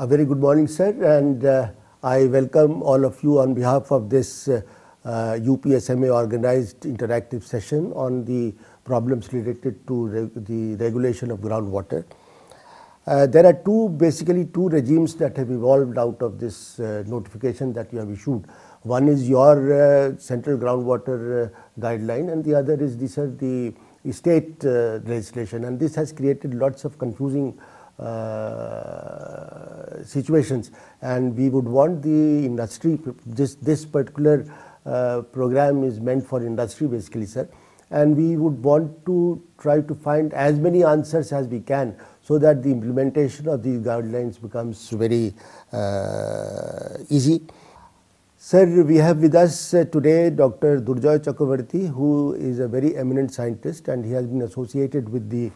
A very good morning, sir, and uh, I welcome all of you on behalf of this uh, uh, UPSMA organized interactive session on the problems related to the regulation of groundwater. Uh, there are two basically two regimes that have evolved out of this uh, notification that you have issued. One is your uh, central groundwater guideline and the other is the, the state legislation and this has created lots of confusing uh, situations and we would want the industry this this particular uh, program is meant for industry basically sir and we would want to try to find as many answers as we can so that the implementation of these guidelines becomes very uh, easy. Sir, we have with us uh, today Dr. Durjoy Chakravarti, who is a very eminent scientist and he has been associated with the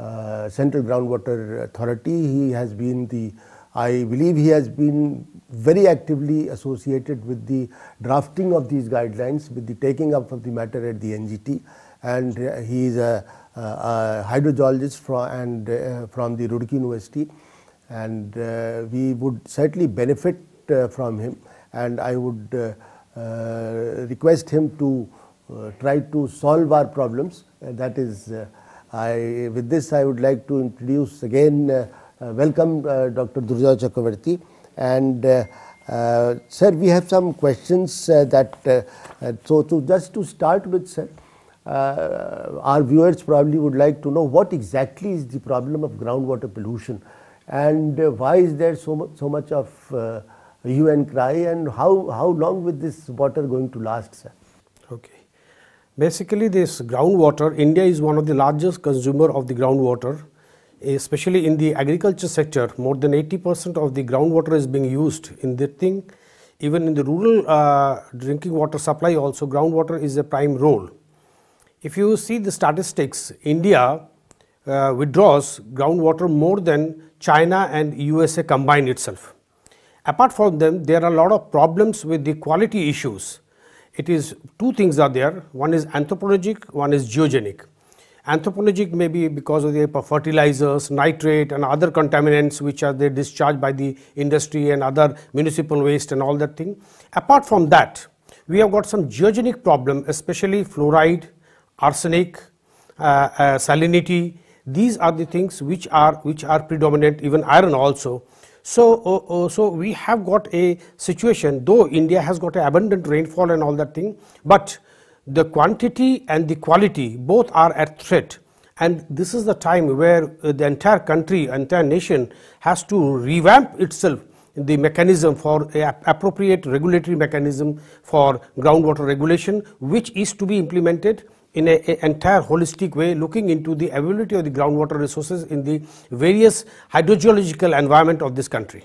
uh, central Groundwater Authority. He has been the, I believe he has been very actively associated with the drafting of these guidelines, with the taking up of the matter at the NGT. And uh, he is a, a, a hydrogeologist from, and, uh, from the Roorkee University. And we would certainly benefit from him. And I would request him to uh, try to solve our problems. Uh, that is uh, I, with this, I would like to introduce again, uh, uh, welcome uh, Dr. Durjal Chakravarti. And uh, uh, sir, we have some questions uh, that, so to just to start with, sir, our viewers probably would like to know what exactly is the problem of groundwater pollution and why is there so, mu so much of UN cry and how, how long will this water going to last, sir? Okay. Basically, this groundwater, India is one of the largest consumer of the groundwater, eh, especially in the agriculture sector. More than 80% of the groundwater is being used in that thing. Even in the rural uh, drinking water supply also, groundwater is a prime role. If you see the statistics, India uh, withdraws groundwater more than China and USA combined itself. Apart from them, there are a lot of problems with the quality issues it is two things are there. One is anthropogenic, one is geogenic. Anthropogenic may be because of the fertilizers, nitrate and other contaminants which are they discharged by the industry and other municipal waste and all that thing. Apart from that, we have got some geogenic problem, especially fluoride, arsenic, uh, uh, salinity. These are the things which are, which are predominant, even iron also so, uh, uh, so we have got a situation though India has got abundant rainfall and all that thing, but the quantity and the quality both are at threat and this is the time where uh, the entire country, entire nation has to revamp itself the mechanism for appropriate regulatory mechanism for groundwater regulation which is to be implemented in an entire holistic way looking into the availability of the groundwater resources in the various hydrogeological environment of this country.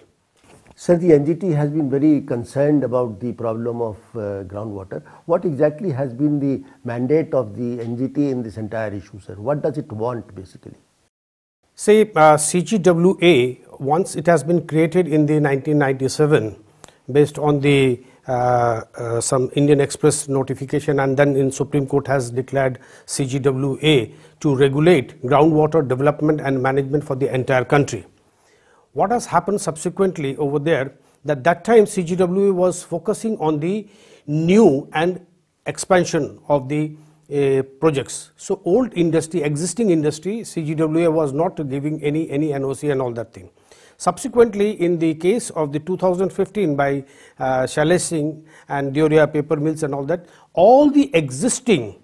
Sir, the NGT has been very concerned about the problem of uh, groundwater. What exactly has been the mandate of the NGT in this entire issue, sir? What does it want basically? Say, uh, CGWA, once it has been created in the 1997, based on the uh, uh, some Indian Express notification and then in Supreme Court has declared CGWA to regulate groundwater development and management for the entire country. What has happened subsequently over there that that time CGWA was focusing on the new and expansion of the uh, projects. So old industry, existing industry, CGWA was not giving any, any NOC and all that thing. Subsequently, in the case of the 2015 by uh, Singh and Dioria paper mills and all that, all the existing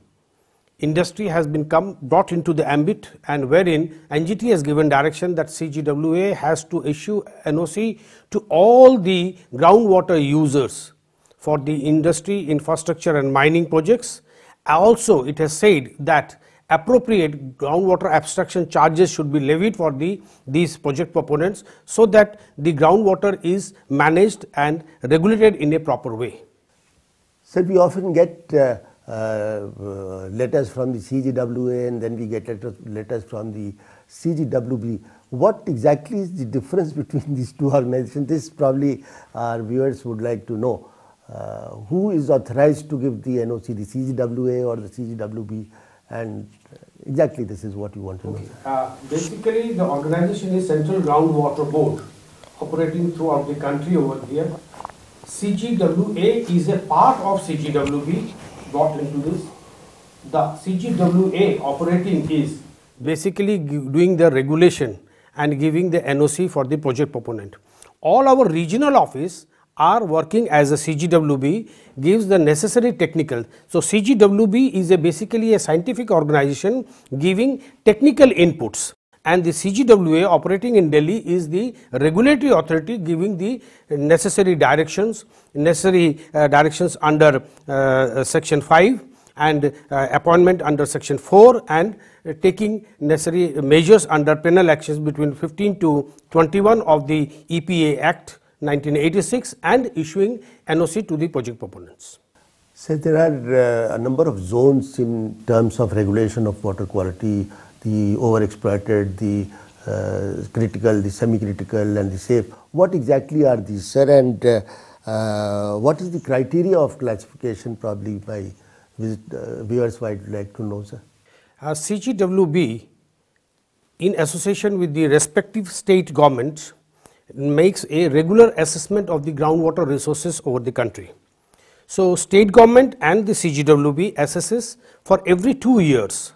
industry has been come, brought into the ambit and wherein NGT has given direction that CGWA has to issue NOC to all the groundwater users for the industry, infrastructure and mining projects. Also, it has said that appropriate groundwater abstraction charges should be levied for the, these project proponents so that the groundwater is managed and regulated in a proper way. Sir, we often get uh, uh, letters from the CGWA and then we get letters, letters from the CGWB. What exactly is the difference between these two organizations? This probably our viewers would like to know. Uh, who is authorized to give the NOC, the CGWA or the CGWB? and exactly this is what you want to okay. know. Uh, basically, the organization is Central Groundwater Board, operating throughout the country over here. CGWA is a part of CGWB brought into this. The CGWA operating is basically doing the regulation and giving the NOC for the project proponent. All our regional office are working as a CGWB gives the necessary technical. So, CGWB is a basically a scientific organization giving technical inputs and the CGWA operating in Delhi is the regulatory authority giving the necessary directions, necessary uh, directions under uh, uh, section 5 and uh, appointment under section 4 and uh, taking necessary measures under penal actions between 15 to 21 of the EPA Act 1986 and issuing NOC to the project proponents. So there are uh, a number of zones in terms of regulation of water quality, the overexploited, the uh, critical, the semi-critical and the safe. What exactly are these sir and uh, uh what is the criteria of classification probably by visit, uh, viewers would like to know sir? Uh, CGWB in association with the respective state governments makes a regular assessment of the groundwater resources over the country. So, state government and the CGWB assesses for every two years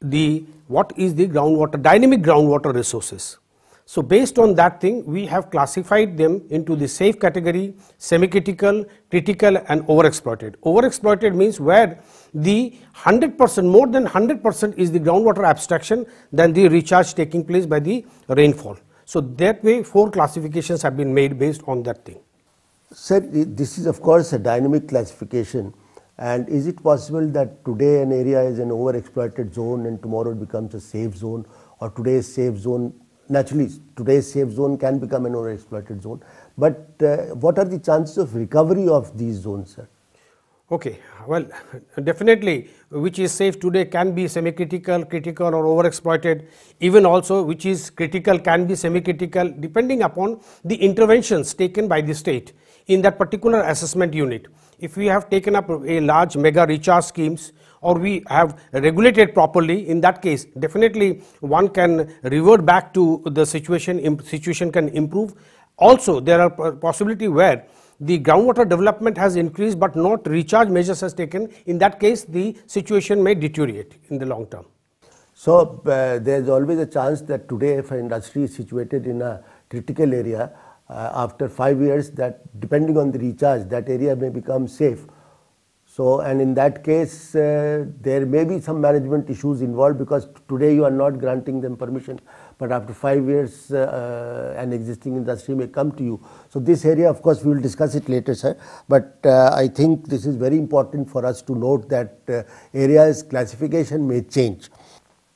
the what is the groundwater dynamic groundwater resources. So, based on that thing we have classified them into the safe category, semi-critical, critical and overexploited. Overexploited means where the 100 percent more than 100 percent is the groundwater abstraction than the recharge taking place by the rainfall. So that way four classifications have been made based on that thing. Sir, this is of course a dynamic classification and is it possible that today an area is an overexploited zone and tomorrow it becomes a safe zone or today's safe zone naturally today's safe zone can become an overexploited zone but uh, what are the chances of recovery of these zones sir? Okay, well definitely which is safe today can be semi-critical, critical or overexploited. Even also which is critical can be semi-critical depending upon the interventions taken by the state in that particular assessment unit. If we have taken up a large mega recharge schemes or we have regulated properly in that case definitely one can revert back to the situation, situation can improve. Also there are possibility where the groundwater development has increased but not recharge measures has taken, in that case the situation may deteriorate in the long term. So uh, there is always a chance that today if an industry is situated in a critical area, uh, after five years that depending on the recharge that area may become safe. So and in that case uh, there may be some management issues involved because today you are not granting them permission but after five years uh, uh, an existing industry may come to you. So this area of course we will discuss it later sir, but uh, I think this is very important for us to note that uh, areas classification may change.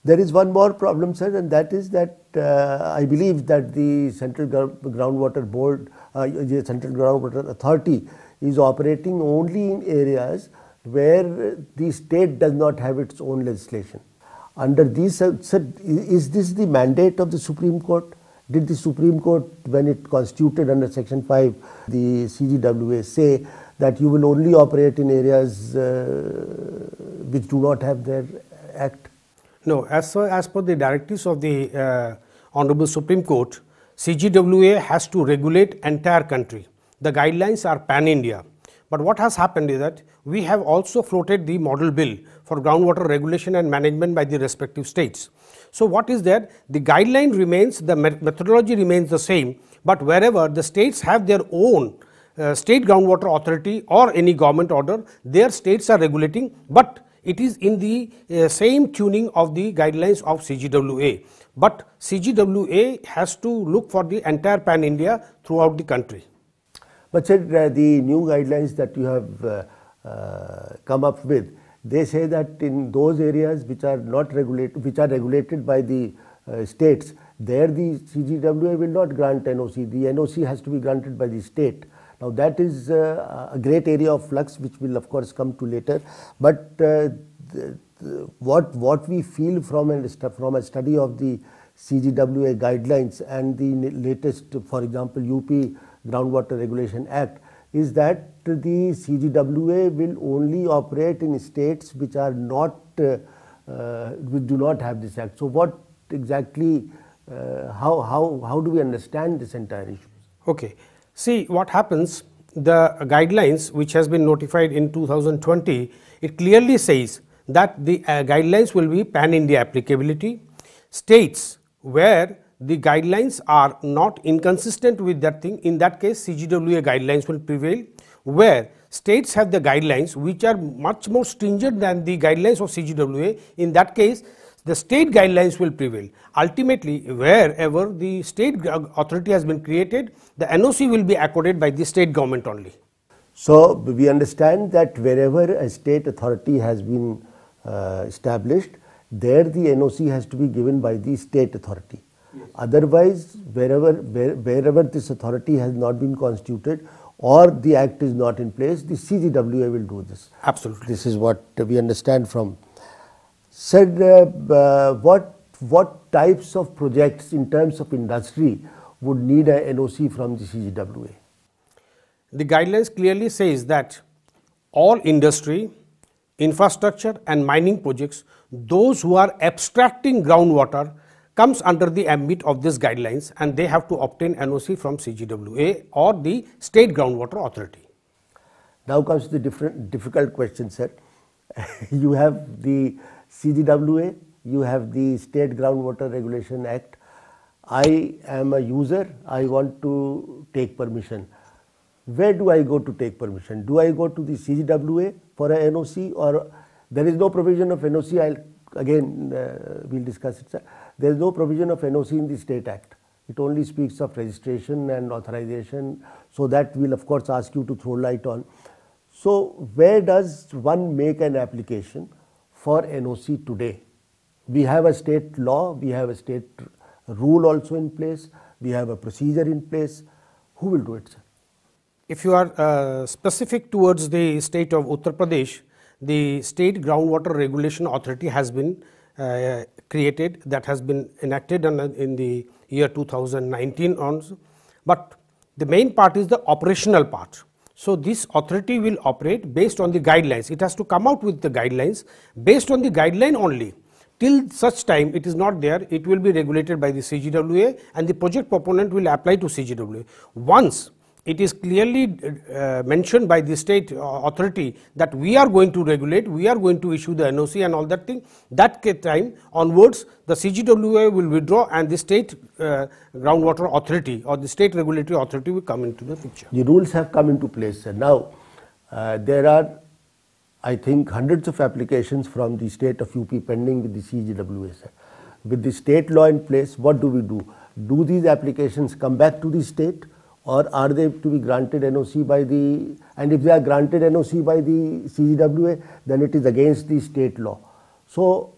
There is one more problem sir and that is that uh, I believe that the Central Groundwater Board, uh, the Central Groundwater Authority is operating only in areas where the state does not have its own legislation under these, sir, is this the mandate of the Supreme Court? Did the Supreme Court, when it constituted under Section 5, the CGWA, say that you will only operate in areas uh, which do not have their act? No, as, far, as per the directives of the uh, Honorable Supreme Court, CGWA has to regulate entire country. The guidelines are pan-India. But what has happened is that we have also floated the model bill for groundwater regulation and management by the respective states. So what is there? The guideline remains, the methodology remains the same, but wherever the states have their own uh, state groundwater authority or any government order, their states are regulating, but it is in the uh, same tuning of the guidelines of CGWA. But CGWA has to look for the entire pan India throughout the country. But sir, uh, the new guidelines that you have uh, uh, come up with, they say that in those areas which are not regulated, which are regulated by the uh, states, there the CGWA will not grant NOC. The NOC has to be granted by the state. Now that is uh, a great area of flux which will of course come to later. But uh, the, the, what what we feel from an, from a study of the CGWA guidelines and the latest, for example, UP Groundwater Regulation Act is that the CGWA will only operate in states which are not, uh, uh, which do not have this act. So what exactly, uh, how, how, how do we understand this entire issue? Okay. See what happens, the guidelines which has been notified in 2020, it clearly says that the uh, guidelines will be pan-India applicability. States where the guidelines are not inconsistent with that thing, in that case CGWA guidelines will prevail, where states have the guidelines which are much more stringent than the guidelines of CGWA, in that case the state guidelines will prevail. Ultimately, wherever the state authority has been created, the NOC will be accorded by the state government only. So, we understand that wherever a state authority has been uh, established, there the NOC has to be given by the state authority. Yes. Otherwise, wherever, where, wherever this authority has not been constituted or the act is not in place, the CGWA will do this. Absolutely. This is what we understand from. Said uh, uh, what, what types of projects in terms of industry would need a NOC from the CGWA? The guidelines clearly says that all industry, infrastructure and mining projects, those who are abstracting groundwater comes under the ambit of these guidelines and they have to obtain NOC from CGWA or the state groundwater authority. Now comes the different difficult question sir. you have the CGWA, you have the State Groundwater Regulation Act. I am a user, I want to take permission. Where do I go to take permission? Do I go to the CGWA for a NOC or there is no provision of NOC, I'll again uh, we'll discuss it. There is no provision of NOC in the State Act. It only speaks of registration and authorization. So that we will of course ask you to throw light on. So where does one make an application for NOC today? We have a state law, we have a state rule also in place, we have a procedure in place. Who will do it, sir? If you are uh, specific towards the state of Uttar Pradesh, the state groundwater regulation authority has been uh, created that has been enacted in, in the year 2019 on but the main part is the operational part so this authority will operate based on the guidelines it has to come out with the guidelines based on the guideline only till such time it is not there it will be regulated by the cgwa and the project proponent will apply to cgwa once it is clearly uh, mentioned by the state uh, authority that we are going to regulate, we are going to issue the NOC and all that thing, that time onwards the CGWA will withdraw and the state uh, groundwater authority or the state regulatory authority will come into the picture. The rules have come into place. Sir. Now, uh, there are I think hundreds of applications from the state of UP pending with the CGWA. Sir. With the state law in place, what do we do? Do these applications come back to the state? or are they to be granted NOC by the, and if they are granted NOC by the CGWA, then it is against the state law. So,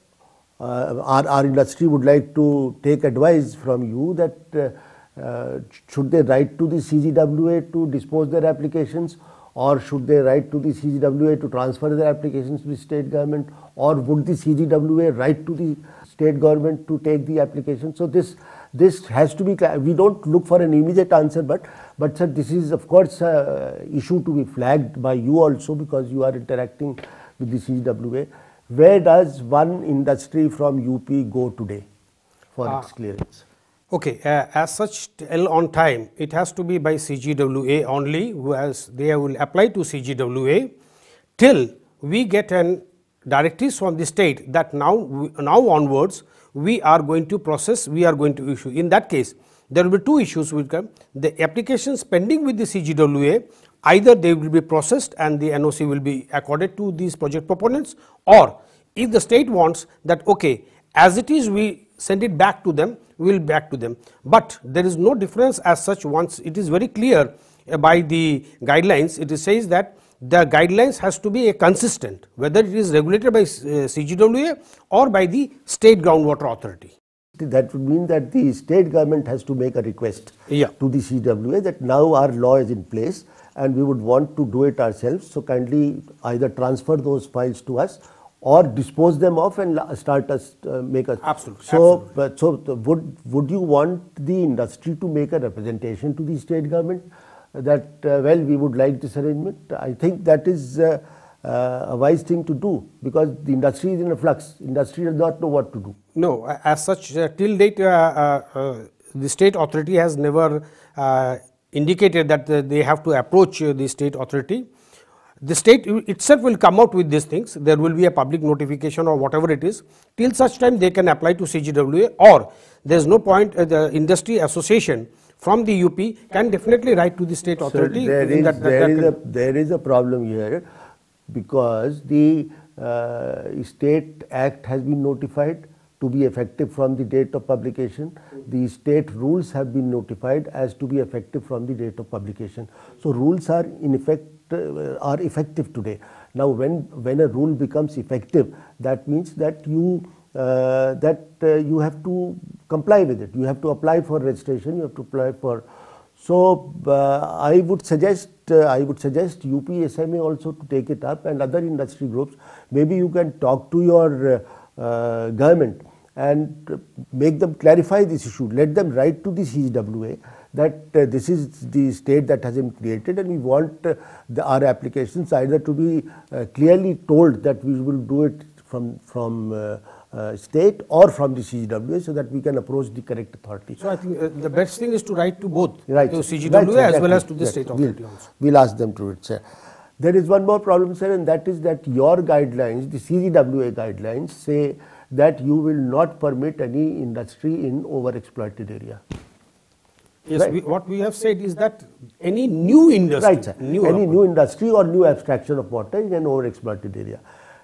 uh, our, our industry would like to take advice from you that uh, uh, should they write to the CGWA to dispose their applications or should they write to the CGWA to transfer their applications to the state government or would the CGWA write to the state government to take the application. So, this this has to be, we don't look for an immediate answer, but, but sir, this is of course an issue to be flagged by you also because you are interacting with the CWA. Where does one industry from UP go today for ah. its clearance? Okay, uh, as such till on time, it has to be by CGWA only, as they will apply to CGWA till we get an directives from the state that now, now onwards, we are going to process, we are going to issue. In that case, there will be two issues will come. The applications pending with the CGWA, either they will be processed and the NOC will be accorded to these project proponents or if the state wants that okay, as it is we send it back to them, we will back to them. But there is no difference as such once it is very clear uh, by the guidelines, it says that the guidelines has to be consistent whether it is regulated by uh, CGWA or by the state groundwater authority. That would mean that the state government has to make a request yeah. to the CWA that now our law is in place and we would want to do it ourselves. So kindly either transfer those files to us or dispose them off and start us uh, make us. absolutely so absolutely. so would would you want the industry to make a representation to the state government that uh, well we would like this arrangement. I think that is uh, uh, a wise thing to do because the industry is in a flux. Industry does not know what to do. No, as such, till date, the state authority has never indicated that they have to approach the state authority. The state itself will come out with these things. There will be a public notification or whatever it is. Till such time, they can apply to CGWA or there is no point the industry association from the UP can definitely write to the state authority. So there, is, that, that, there, that is a, there is a problem here because the uh, State Act has been notified to be effective from the date of publication. The state rules have been notified as to be effective from the date of publication. So rules are in effect uh, are effective today. Now, when when a rule becomes effective, that means that you uh, that uh, you have to comply with it. You have to apply for registration. You have to apply for. So uh, I would suggest uh, I would suggest UPSMA also to take it up and other industry groups. Maybe you can talk to your uh, uh, government and make them clarify this issue. Let them write to the CWA that uh, this is the state that has been created and we want uh, the, our applications either to be uh, clearly told that we will do it from, from uh, state or from the CGWA so that we can approach the correct authority. So I think uh, the best thing is to write to both right. to CGWA right, as exactly. well as to the state authority we'll, also. We'll ask them to it, sir. There is one more problem, sir, and that is that your guidelines, the CGWA guidelines, say that you will not permit any industry in overexploited area. Yes, right. we, what we have said is that any new industry, right, sir, new any new industry or new abstraction of water in an overexploited area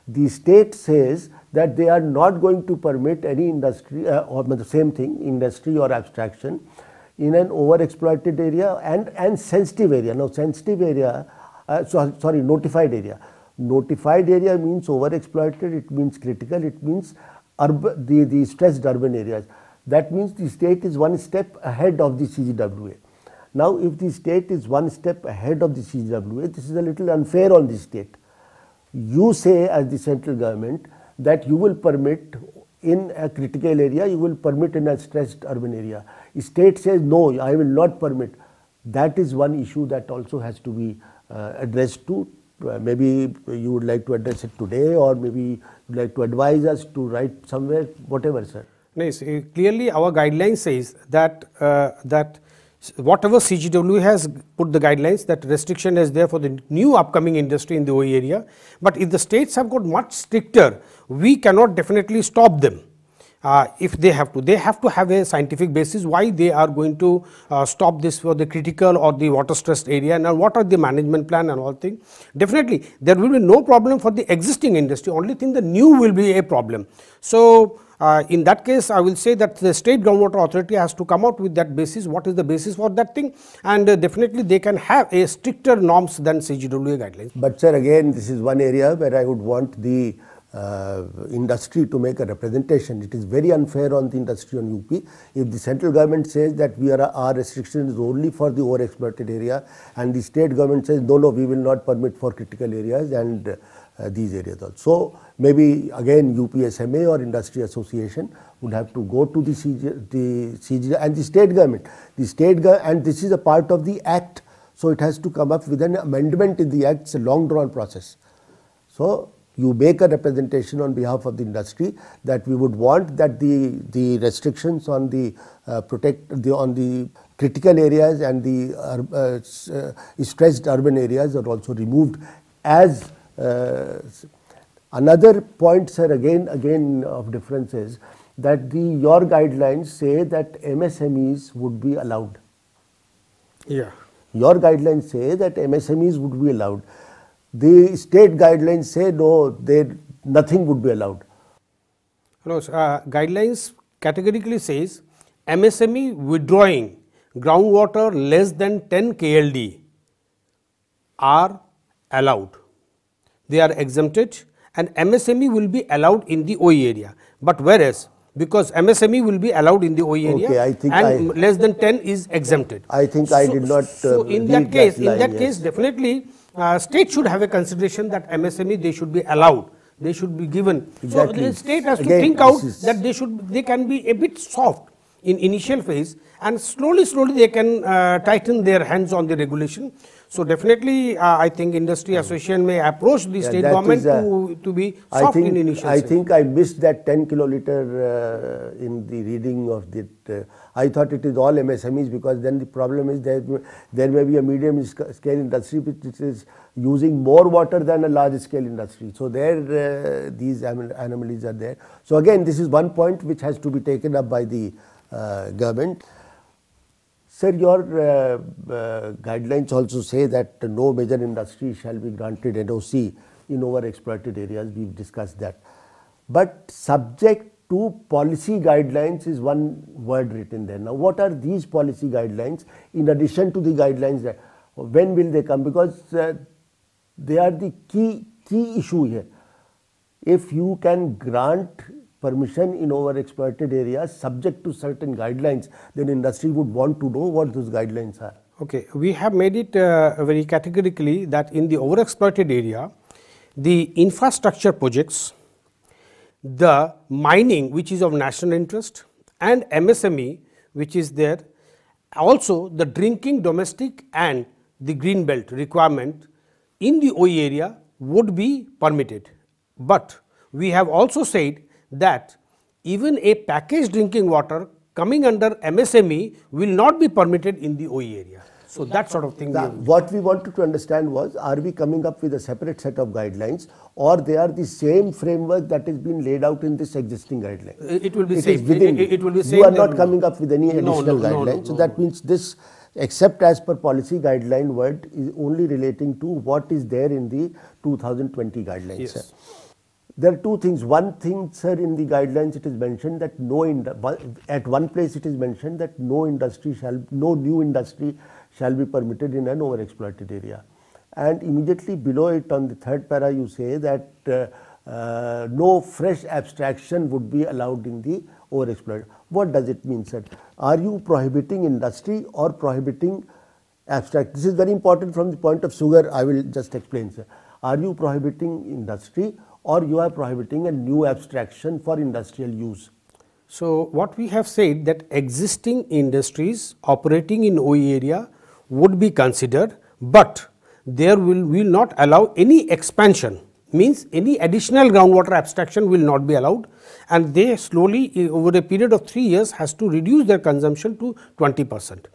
the state says that they are not going to permit any industry uh, or the same thing industry or abstraction in an overexploited area and, and sensitive area. Now, sensitive area, uh, so, sorry, notified area. Notified area means overexploited, it means critical, it means the, the stressed urban areas. That means the state is one step ahead of the CGWA. Now, if the state is one step ahead of the CGWA, this is a little unfair on the state you say as the central government that you will permit in a critical area, you will permit in a stressed urban area. State says, no, I will not permit. That is one issue that also has to be uh, addressed to. Uh, maybe you would like to address it today or maybe you would like to advise us to write somewhere, whatever, sir. Nice. Clearly, our guideline says that, uh, that whatever CGW has put the guidelines that restriction is there for the new upcoming industry in the OE area. But if the states have got much stricter, we cannot definitely stop them. Uh, if they have to. They have to have a scientific basis why they are going to uh, stop this for the critical or the water stressed area and what are the management plan and all thing. Definitely there will be no problem for the existing industry, only thing the new will be a problem. So uh, in that case, I will say that the state groundwater authority has to come out with that basis, what is the basis for that thing and uh, definitely they can have a stricter norms than CGWA guidelines. But sir again this is one area where I would want the uh, industry to make a representation. It is very unfair on the industry on UP. If the central government says that we are our restriction is only for the overexploited area, and the state government says no, no, we will not permit for critical areas, and uh, uh, these areas also. So, maybe again UPSMA or industry association would have to go to the CG, the CG and the state government. The state government and this is a part of the act. So, it has to come up with an amendment in the act, it's a long drawn process. So, you make a representation on behalf of the industry that we would want that the, the restrictions on the uh, protect the on the critical areas and the uh, uh, stressed urban areas are also removed as uh, another point, sir, again, again of difference is that the your guidelines say that MSMEs would be allowed. Yeah. Your guidelines say that MSMEs would be allowed. The state guidelines say no, they nothing would be allowed. No, uh, guidelines categorically says MSME withdrawing groundwater less than 10 KLD are allowed they are exempted and MSME will be allowed in the OE area. But whereas because MSME will be allowed in the OE area okay, I think and I, less than 10 is exempted. I think so, I did not. Uh, so in that case, that in that yes. case, definitely uh, state should have a consideration that MSME they should be allowed. They should be given. Exactly. So the state has Again, to think out that they should they can be a bit soft in initial phase and slowly slowly they can uh, tighten their hands on the regulation so definitely, uh, I think industry hmm. association may approach the yeah, state government a, to, to be soft I think, in initial. I think I missed that 10 kiloliter uh, in the reading of that. Uh, I thought it is all MSMEs because then the problem is that there may be a medium scale industry which is using more water than a large scale industry. So there uh, these anomalies are there. So again, this is one point which has to be taken up by the uh, government. Sir, your uh, uh, guidelines also say that no major industry shall be granted NOC in overexploited areas. We've discussed that. But subject to policy guidelines is one word written there. Now, what are these policy guidelines in addition to the guidelines that when will they come? Because uh, they are the key key issue here. If you can grant permission in overexploited areas subject to certain guidelines, then industry would want to know what those guidelines are. Okay, we have made it uh, very categorically that in the overexploited area, the infrastructure projects, the mining which is of national interest and MSME which is there, also the drinking domestic and the green belt requirement in the OE area would be permitted. But we have also said that even a packaged drinking water coming under MSME will not be permitted in the OE area. So that sort of thing. what we wanted to understand was, are we coming up with a separate set of guidelines or they are the same framework that has been laid out in this existing guideline? It will be it same. Is within it, it, will be same. You are not coming up with any additional no, no, guidelines. No, so that means this, except as per policy guideline word, is only relating to what is there in the 2020 guidelines. Yes there are two things. One thing, sir, in the guidelines it is mentioned that no at one place it is mentioned that no industry shall no new industry shall be permitted in an overexploited area, and immediately below it on the third para you say that uh, uh, no fresh abstraction would be allowed in the overexploited. What does it mean, sir? Are you prohibiting industry or prohibiting abstract? This is very important from the point of sugar. I will just explain, sir. Are you prohibiting industry or you are prohibiting a new abstraction for industrial use. So what we have said that existing industries operating in OE area would be considered, but there will, will not allow any expansion means any additional groundwater abstraction will not be allowed and they slowly over a period of 3 years has to reduce their consumption to 20 percent.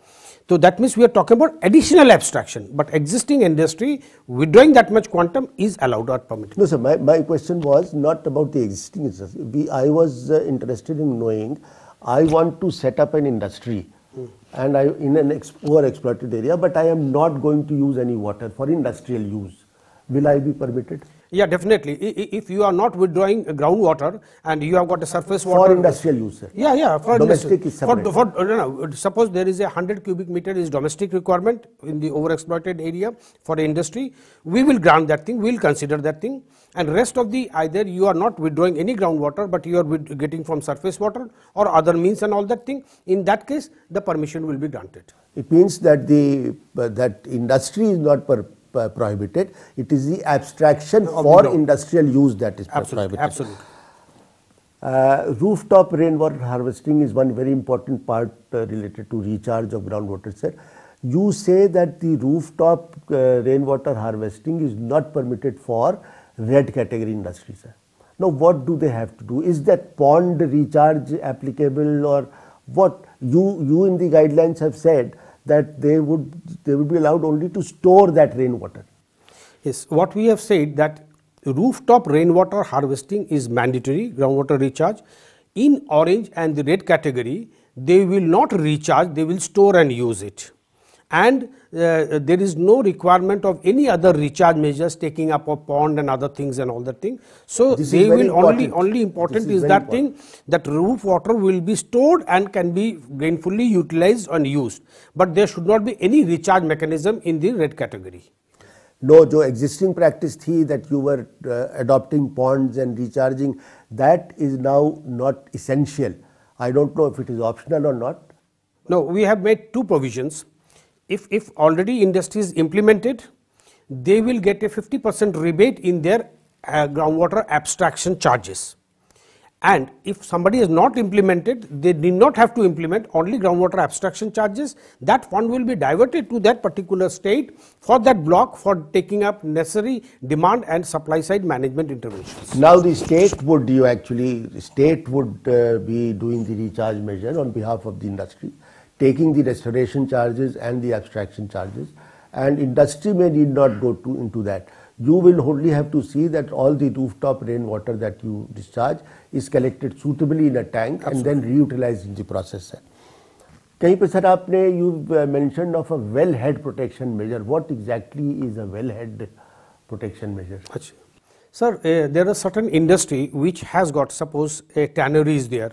So that means we are talking about additional abstraction, but existing industry withdrawing that much quantum is allowed or permitted. No, sir, my, my question was not about the existing industry. We, I was uh, interested in knowing, I want to set up an industry hmm. and I in an ex over exploited area, but I am not going to use any water for industrial use. Will I be permitted? Yeah, definitely. If you are not withdrawing groundwater and you have got a surface water for industrial use. Yeah, yeah. For domestic is separate. For, for, no, no, suppose there is a hundred cubic meter is domestic requirement in the overexploited area for the industry. We will grant that thing. We will consider that thing. And rest of the either you are not withdrawing any groundwater, but you are getting from surface water or other means and all that thing. In that case, the permission will be granted. It means that the that industry is not per prohibited. It is the abstraction for industrial use that is absolutely, prohibited. Absolutely. Uh, rooftop rainwater harvesting is one very important part uh, related to recharge of groundwater, sir. You say that the rooftop uh, rainwater harvesting is not permitted for red category industries. Now, what do they have to do? Is that pond recharge applicable or what? You, you in the guidelines have said that they would, they would be allowed only to store that rainwater. Yes, what we have said that rooftop rainwater harvesting is mandatory groundwater recharge. In orange and the red category, they will not recharge, they will store and use it. And uh, there is no requirement of any other recharge measures taking up of pond and other things and all that thing. So this they will important. only only important this is, is that important. thing that roof water will be stored and can be gainfully utilized and used. But there should not be any recharge mechanism in the red category. No, the existing practice थी that you were uh, adopting ponds and recharging that is now not essential. I don't know if it is optional or not. No, we have made two provisions if, if already industry is implemented, they will get a 50 percent rebate in their uh, groundwater abstraction charges. And if somebody is not implemented, they need not have to implement only groundwater abstraction charges. That fund will be diverted to that particular state for that block for taking up necessary demand and supply side management interventions. Now the state would you actually state would uh, be doing the recharge measure on behalf of the industry taking the restoration charges and the abstraction charges and industry may need not go to, into that. You will only have to see that all the rooftop rainwater that you discharge is collected suitably in a tank Absolutely. and then reutilized in the process. कहीं you sir आपने you mention of a well head protection measure what exactly is a well head protection measure अच्छा Sir, uh, there are certain industry which has got, suppose a tannery is there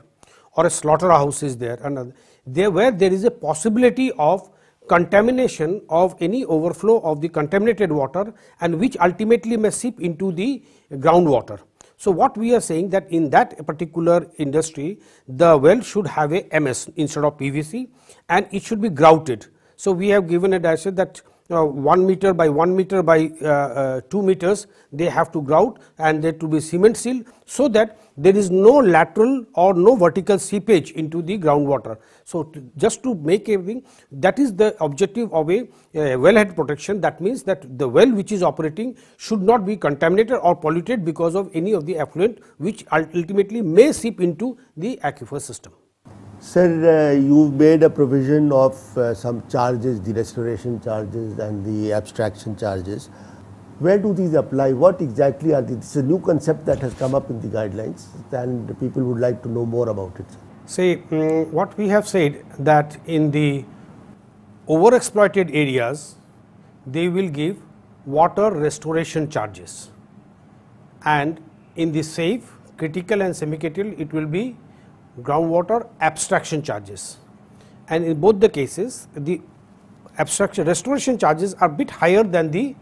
or a slaughterhouse is there, another there where there is a possibility of contamination of any overflow of the contaminated water and which ultimately may seep into the groundwater. So, what we are saying that in that particular industry, the well should have a MS instead of PVC and it should be grouted. So, we have given a said that uh, 1 meter by 1 meter by uh, uh, 2 meters they have to grout and they to be cement seal so that there is no lateral or no vertical seepage into the groundwater. So, to just to make everything that is the objective of a wellhead protection that means that the well which is operating should not be contaminated or polluted because of any of the effluent which ultimately may seep into the aquifer system. Sir, uh, you've made a provision of uh, some charges, the restoration charges and the abstraction charges. Where do these apply? What exactly are these? It's a new concept that has come up in the guidelines and people would like to know more about it. See, um, what we have said that in the overexploited areas, they will give water restoration charges and in the safe, critical and semi-critical, it will be groundwater abstraction charges and in both the cases the abstraction restoration charges are bit higher than the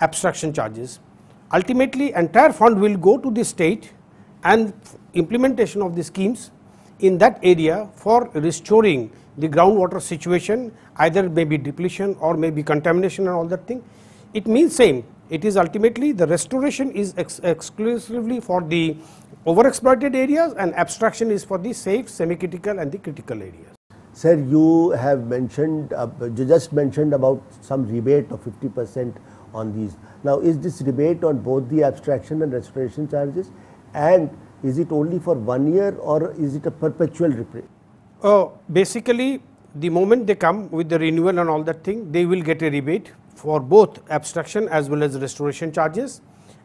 abstraction charges. Ultimately entire fund will go to the state and implementation of the schemes in that area for restoring the groundwater situation either may be depletion or may be contamination and all that thing. It means same it is ultimately the restoration is ex exclusively for the overexploited areas and abstraction is for the safe, semi-critical and the critical areas. Sir, you have mentioned, uh, you just mentioned about some rebate of 50 percent on these. Now, is this rebate on both the abstraction and restoration charges and is it only for one year or is it a perpetual rebate? Uh, basically, the moment they come with the renewal and all that thing, they will get a rebate for both abstraction as well as restoration charges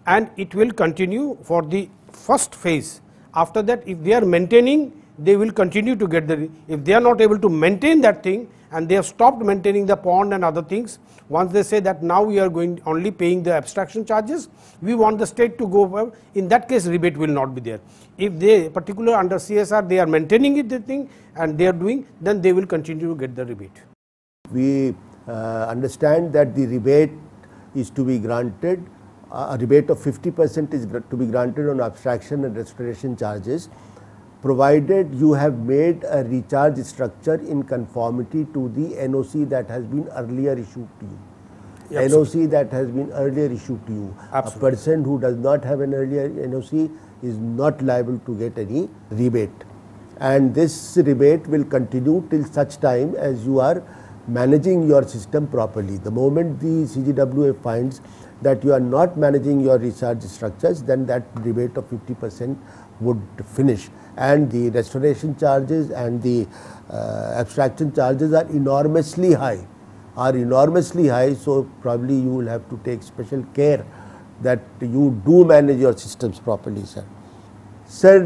and it will continue for the first phase. After that if they are maintaining they will continue to get the, if they are not able to maintain that thing and they have stopped maintaining the pond and other things, once they say that now we are going only paying the abstraction charges, we want the state to go, in that case rebate will not be there. If they particular under CSR they are maintaining it the thing and they are doing, then they will continue to get the rebate. We uh, understand that the rebate is to be granted a rebate of 50 percent is to be granted on abstraction and restoration charges provided you have made a recharge structure in conformity to the NOC that has been earlier issued to you. NOC that has been earlier issued to you. Absolutely. A person who does not have an earlier NOC is not liable to get any rebate. And this rebate will continue till such time as you are managing your system properly. The moment the CGWA finds that you are not managing your recharge structures, then that rebate of 50 percent would finish. And the restoration charges and the uh, abstraction charges are enormously high, are enormously high. So, probably you will have to take special care that you do manage your systems properly, sir. Sir,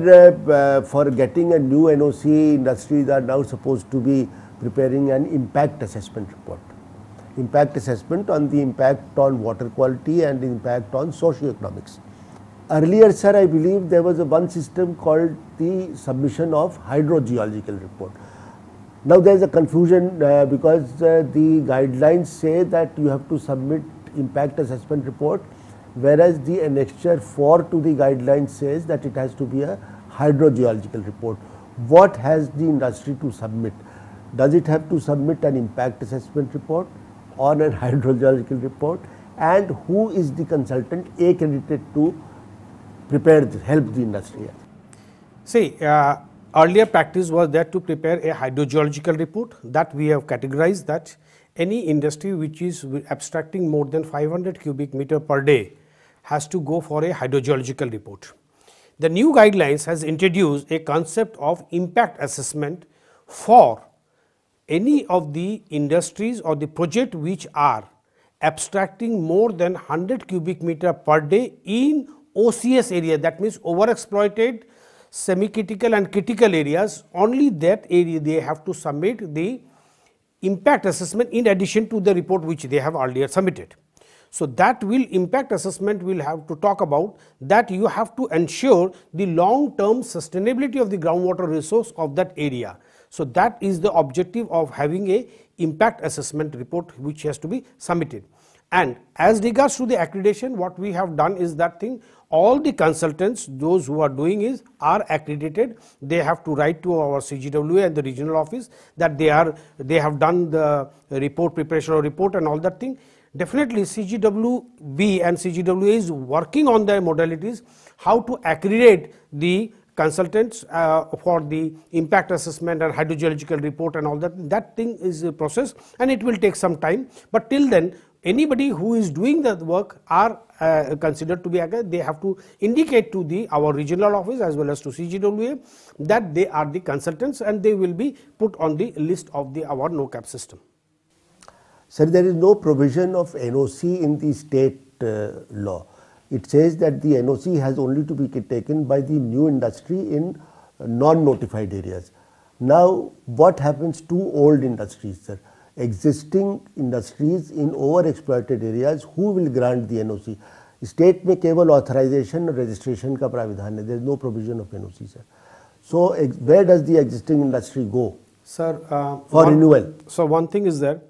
uh, uh, for getting a new NOC, industries are now supposed to be preparing an impact assessment report impact assessment on the impact on water quality and impact on socioeconomics. Earlier, sir, I believe there was a one system called the submission of hydrogeological report. Now, there is a confusion uh, because uh, the guidelines say that you have to submit impact assessment report, whereas the annexure 4 to the guidelines says that it has to be a hydrogeological report. What has the industry to submit? Does it have to submit an impact assessment report? on a hydrogeological report and who is the consultant accredited to prepare this, help the industry. See, uh, earlier practice was that to prepare a hydrogeological report that we have categorized that any industry which is abstracting more than 500 cubic meter per day has to go for a hydrogeological report. The new guidelines has introduced a concept of impact assessment for any of the industries or the project which are abstracting more than 100 cubic meter per day in OCS area that means overexploited semi-critical and critical areas only that area they have to submit the impact assessment in addition to the report which they have earlier submitted. So, that will impact assessment will have to talk about that you have to ensure the long term sustainability of the groundwater resource of that area so that is the objective of having a impact assessment report which has to be submitted. And as regards to the accreditation, what we have done is that thing, all the consultants, those who are doing is, are accredited. They have to write to our CGWA and the regional office that they are, they have done the report preparation or report and all that thing. Definitely CGWB and CGWA is working on their modalities, how to accredit the consultants uh, for the impact assessment and hydrogeological report and all that. That thing is a process and it will take some time. But till then, anybody who is doing the work are uh, considered to be they have to indicate to the our regional office as well as to CGWA that they are the consultants and they will be put on the list of the our NOCAP system. Sir, there is no provision of NOC in the state uh, law it says that the NOC has only to be taken by the new industry in non-notified areas. Now, what happens to old industries, sir? Existing industries in over-exploited areas, who will grant the NOC? State may cable authorization or registration ka pravidhan hai. There is no provision of NOC, sir. So, where does the existing industry go? Sir, uh, for renewal. So, one thing is there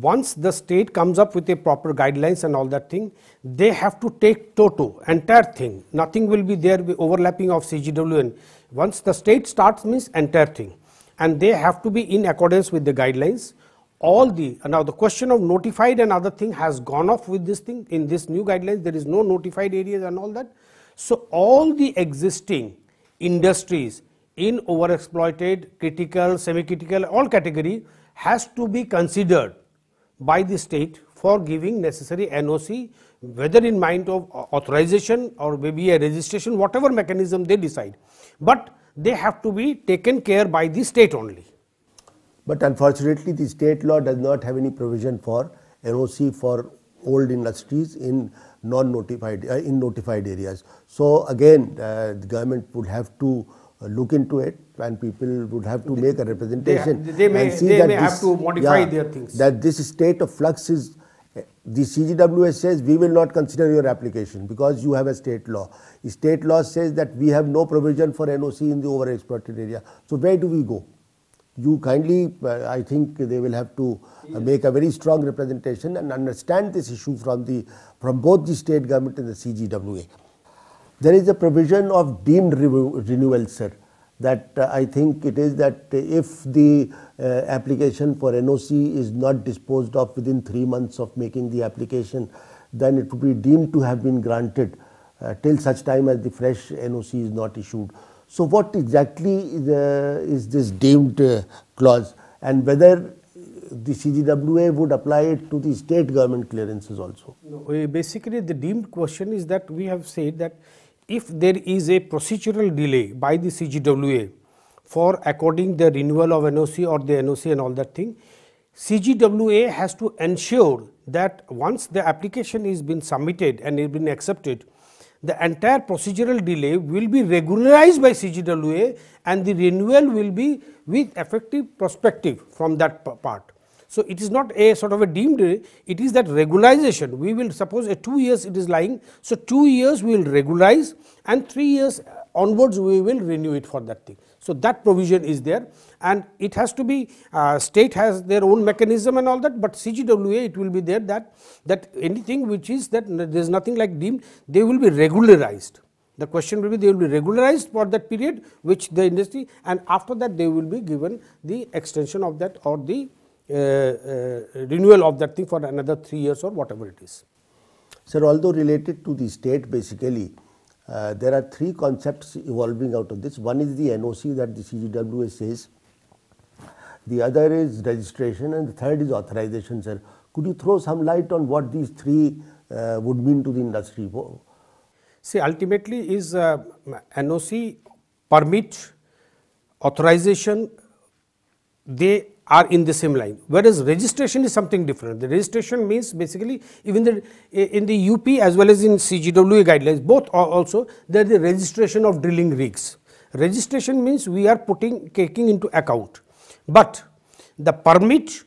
once the state comes up with a proper guidelines and all that thing, they have to take toto, entire thing. Nothing will be there be overlapping of CGWN. Once the state starts means entire thing. And they have to be in accordance with the guidelines. All the, now the question of notified and other thing has gone off with this thing. In this new guidelines, there is no notified areas and all that. So all the existing industries in overexploited, critical, semi-critical, all category has to be considered by the state for giving necessary NOC whether in mind of authorization or maybe a registration whatever mechanism they decide. But they have to be taken care by the state only. But unfortunately the state law does not have any provision for NOC for old industries in non notified uh, in notified areas. So again uh, the government would have to uh, look into it and people would have to make a representation. They, they may, and see they that may this, have to modify yeah, their things. That this state of flux is, the CGWS says we will not consider your application because you have a state law. state law says that we have no provision for NOC in the overexploited area. So where do we go? You kindly, uh, I think they will have to uh, make a very strong representation and understand this issue from the from both the state government and the CGWA. There is a provision of deemed re renewal, sir that uh, I think it is that if the uh, application for NOC is not disposed of within three months of making the application, then it would be deemed to have been granted uh, till such time as the fresh NOC is not issued. So, what exactly is, uh, is this deemed uh, clause and whether the CGWA would apply it to the state government clearances also? No, uh, basically, the deemed question is that we have said that if there is a procedural delay by the CGWA for according the renewal of NOC or the NOC and all that thing, CGWA has to ensure that once the application has been submitted and it been accepted, the entire procedural delay will be regularized by CGWA and the renewal will be with effective prospective from that part. So, it is not a sort of a deemed, it is that regularization. We will suppose a 2 years it is lying. So, 2 years we will regularize and 3 years onwards we will renew it for that thing. So, that provision is there and it has to be uh, state has their own mechanism and all that, but CGWA it will be there that, that anything which is that there is nothing like deemed, they will be regularized. The question will be they will be regularized for that period which the industry and after that they will be given the extension of that or the uh, uh, renewal of that thing for another 3 years or whatever it is. Sir, although related to the state basically, uh, there are three concepts evolving out of this. One is the NOC that the CGWA says, the other is registration, and the third is authorization, sir. Could you throw some light on what these three uh, would mean to the industry? See, ultimately, is uh, NOC permit authorization? They are in the same line, whereas registration is something different. The registration means basically even the, eh, in the UP as well as in CGWA guidelines, both are also there is the registration of drilling rigs. Registration means we are putting taking into account, but the permit,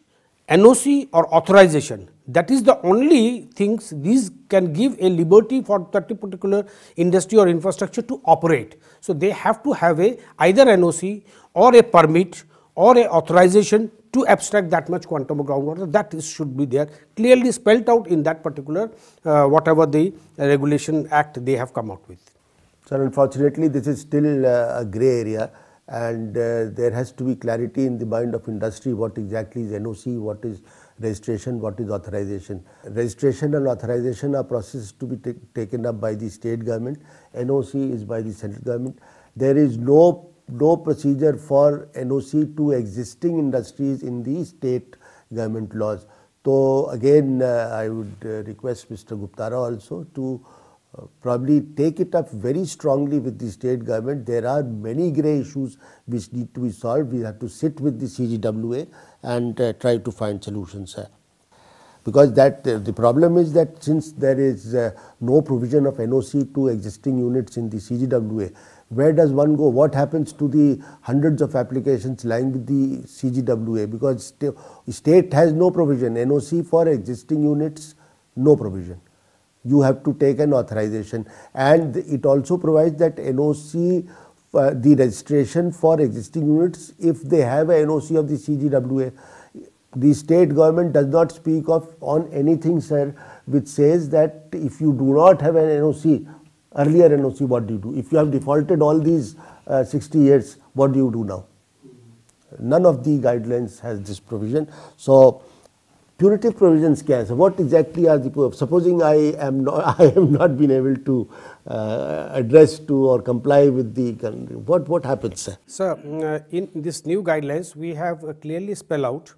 NOC or authorization that is the only things these can give a liberty for that particular industry or infrastructure to operate. So, they have to have a either NOC or a permit or a authorization to abstract that much quantum of groundwater that is, should be there clearly spelled out in that particular uh, whatever the regulation act they have come out with. So unfortunately this is still uh, a grey area and uh, there has to be clarity in the mind of industry what exactly is NOC, what is registration, what is authorization. Registration and authorization are processes to be taken up by the state government, NOC is by the central government. There is no no procedure for NOC to existing industries in the state government laws. So again, uh, I would uh, request Mr. Guptara also to uh, probably take it up very strongly with the state government. There are many grey issues which need to be solved. We have to sit with the CGWA and uh, try to find solutions here. Because that uh, the problem is that since there is no provision of NOC to existing units in the CGWA, where does one go? What happens to the hundreds of applications lying with the CGWA? Because state has no provision. NOC for existing units, no provision. You have to take an authorization. And it also provides that NOC, uh, the registration for existing units, if they have a NOC of the CGWA, the state government does not speak of on anything, sir, which says that if you do not have an NOC, earlier NOC, what do you do? If you have defaulted all these uh, 60 years, what do you do now? None of the guidelines has this provision. So, punitive provisions can. So, What exactly are the, supposing I am not, I have not been able to uh, address to or comply with the, what, what happens? Sir, sir mm, uh, in this new guidelines, we have uh, clearly spell out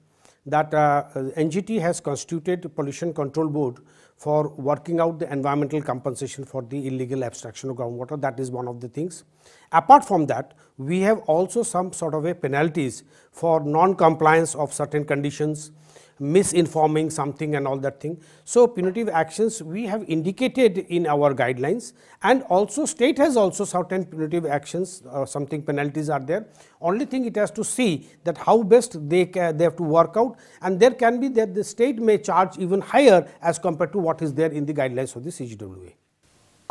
that uh, NGT has constituted pollution control board for working out the environmental compensation for the illegal abstraction of groundwater. That is one of the things. Apart from that, we have also some sort of a penalties for non-compliance of certain conditions misinforming something and all that thing. So, punitive actions we have indicated in our guidelines and also state has also certain punitive actions or uh, something penalties are there. Only thing it has to see that how best they, they have to work out and there can be that the state may charge even higher as compared to what is there in the guidelines of the CGWA.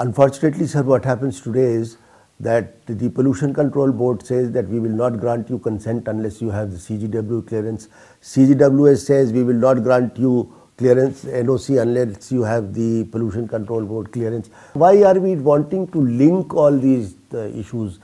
Unfortunately, sir, what happens today is that the pollution control board says that we will not grant you consent unless you have the CGW clearance. CGWS says we will not grant you clearance NOC unless you have the pollution control board clearance. Why are we wanting to link all these uh, issues?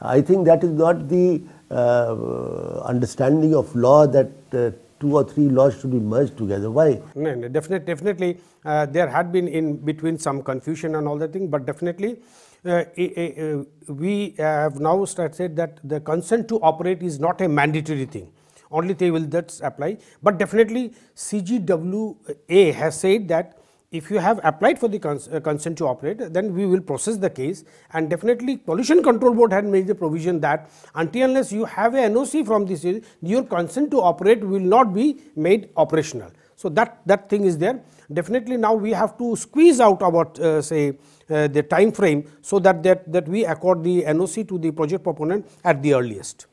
I think that is not the uh, understanding of law that uh, two or three laws should be merged together. Why? No, no, definitely, definitely uh, there had been in between some confusion and all that thing, but definitely uh, uh, we have now said that the consent to operate is not a mandatory thing only they will that's apply, but definitely CGWA has said that if you have applied for the cons uh, consent to operate, then we will process the case and definitely pollution control board had made the provision that until unless you have a NOC from this, your consent to operate will not be made operational. So, that, that thing is there. Definitely now we have to squeeze out about uh, say uh, the time frame so that, that, that we accord the NOC to the project proponent at the earliest?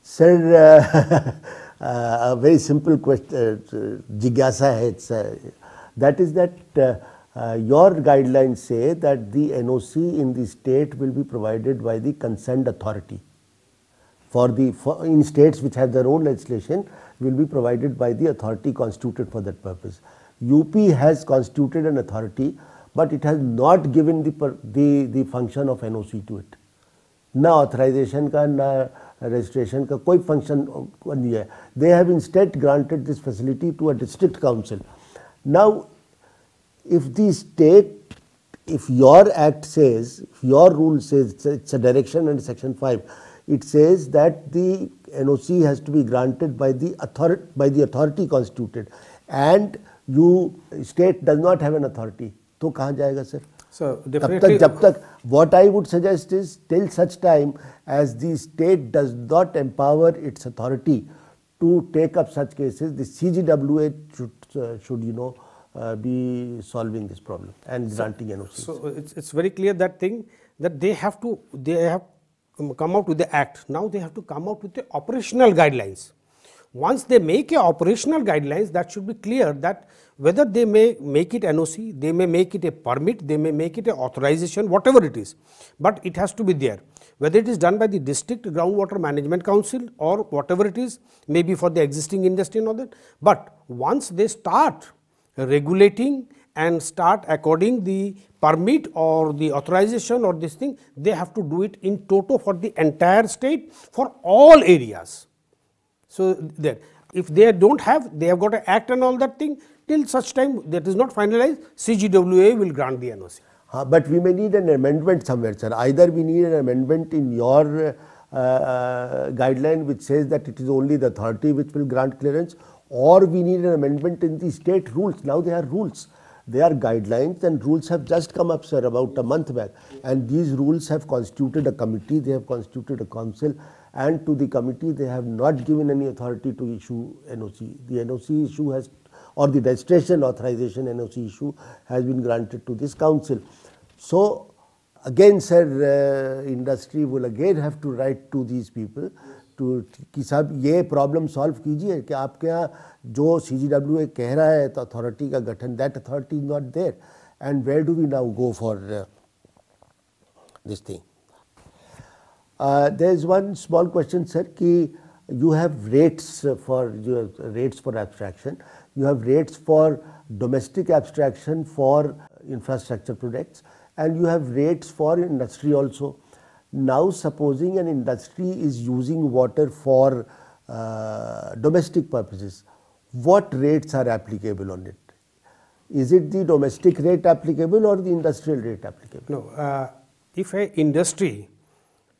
Sir, uh, uh a very simple question, uh, jigasa it's, that is that your guidelines say that the NOC in the state will be provided by the consent authority for the for in states which have their own legislation will be provided by the authority constituted for that purpose. UP has constituted an authority but it has not given the, the, the function of NOC to it. ना authorization का ना registration function कोई uh, function They have instead granted this facility to a district council. Now, if the state if your act says your rule says it's a, direction and section 5 it says that the noc has to be granted by the author by the authority constituted and you state does not have an authority तो कहाँ जाएगा sir तब तक जब तक what I would suggest is till such time as the state does not empower its authority to take up such cases the C G W H should you know be solving this problem and granting N OC it's very clear that thing that they have to they have come out with the act now they have to come out with the operational guidelines Once they make a operational guidelines, that should be clear that whether they may make it NOC, they may make it a permit, they may make it a authorization, whatever it is, but it has to be there. Whether it is done by the district groundwater management council or whatever it is, maybe for the existing industry and all that. But once they start regulating and start according the permit or the authorization or this thing, they have to do it in toto for the entire state for all areas. So, there if they don't have they have got to act and all that thing till such time that is not finalized CGWA will grant the NOC. Uh, but we may need an amendment somewhere sir either we need an amendment in your uh, uh, guideline which says that it is only the authority which will grant clearance or we need an amendment in the state rules. Now they are rules, they are guidelines and rules have just come up sir about a month back and these rules have constituted a committee, they have constituted a council and to the committee they have not given any authority to issue NOC. The NOC issue has or the registration authorization NOC issue has been granted to this council. So again sir uh, industry will again have to write to these people to, कि साहब ये solve solve कीजिए कि आपके यहाँ जो सी G W कह रहा है तो authority का गठन that authority is not there and where do we now uh, there is one small question, sir, ki you have rates for you rates for abstraction. You have rates for domestic abstraction for infrastructure projects, and you have rates for industry also. Now, supposing an industry is using water for uh, domestic purposes, what rates are applicable on it? Is it the domestic rate applicable or the industrial rate applicable? No, uh, if a industry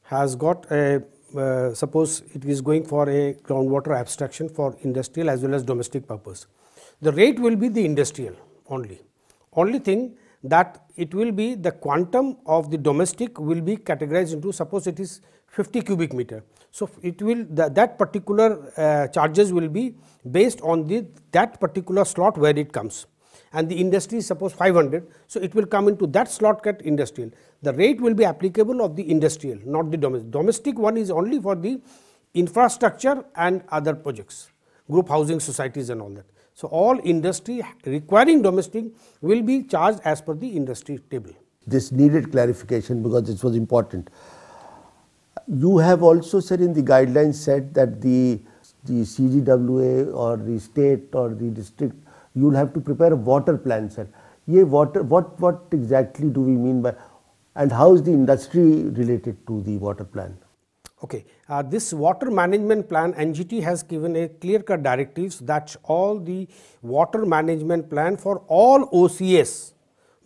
has got a uh, suppose it is going for a groundwater abstraction for industrial as well as domestic purpose. The rate will be the industrial only. Only thing that it will be the quantum of the domestic will be categorized into suppose it is 50 cubic meter. So, it will that particular uh, charges will be based on the that particular slot where it comes and the industry is suppose 500. So, it will come into that slot cut industrial. The rate will be applicable of the industrial not the domestic. Domestic one is only for the infrastructure and other projects, group housing societies and all that. So, all industry requiring domestic will be charged as per the industry table. This needed clarification because this was important. You have also said in the guidelines said that the the CGWA or the state or the district you will have to prepare a water plan sir. Ye water, what, what exactly do we mean by and how is the industry related to the water plan? Okay, uh, this water management plan NGT has given a clear cut directives that all the water management plan for all OCS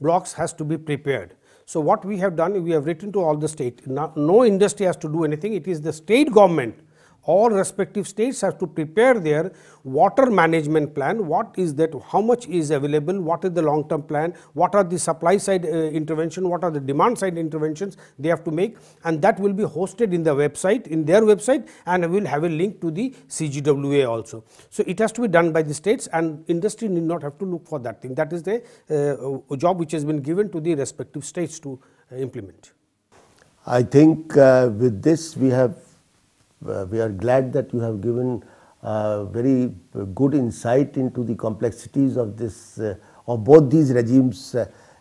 blocks has to be prepared. So what we have done, we have written to all the state. no industry has to do anything. It is the state government all respective states have to prepare their water management plan. What is that? How much is available? What is the long term plan? What are the supply side uh, intervention? What are the demand side interventions they have to make? And that will be hosted in the website, in their website and I will have a link to the CGWA also. So, it has to be done by the states and industry need not have to look for that thing. That is the uh, job which has been given to the respective states to uh, implement. I think uh, with this we have uh, we are glad that you have given uh, very good insight into the complexities of this uh, of both these regimes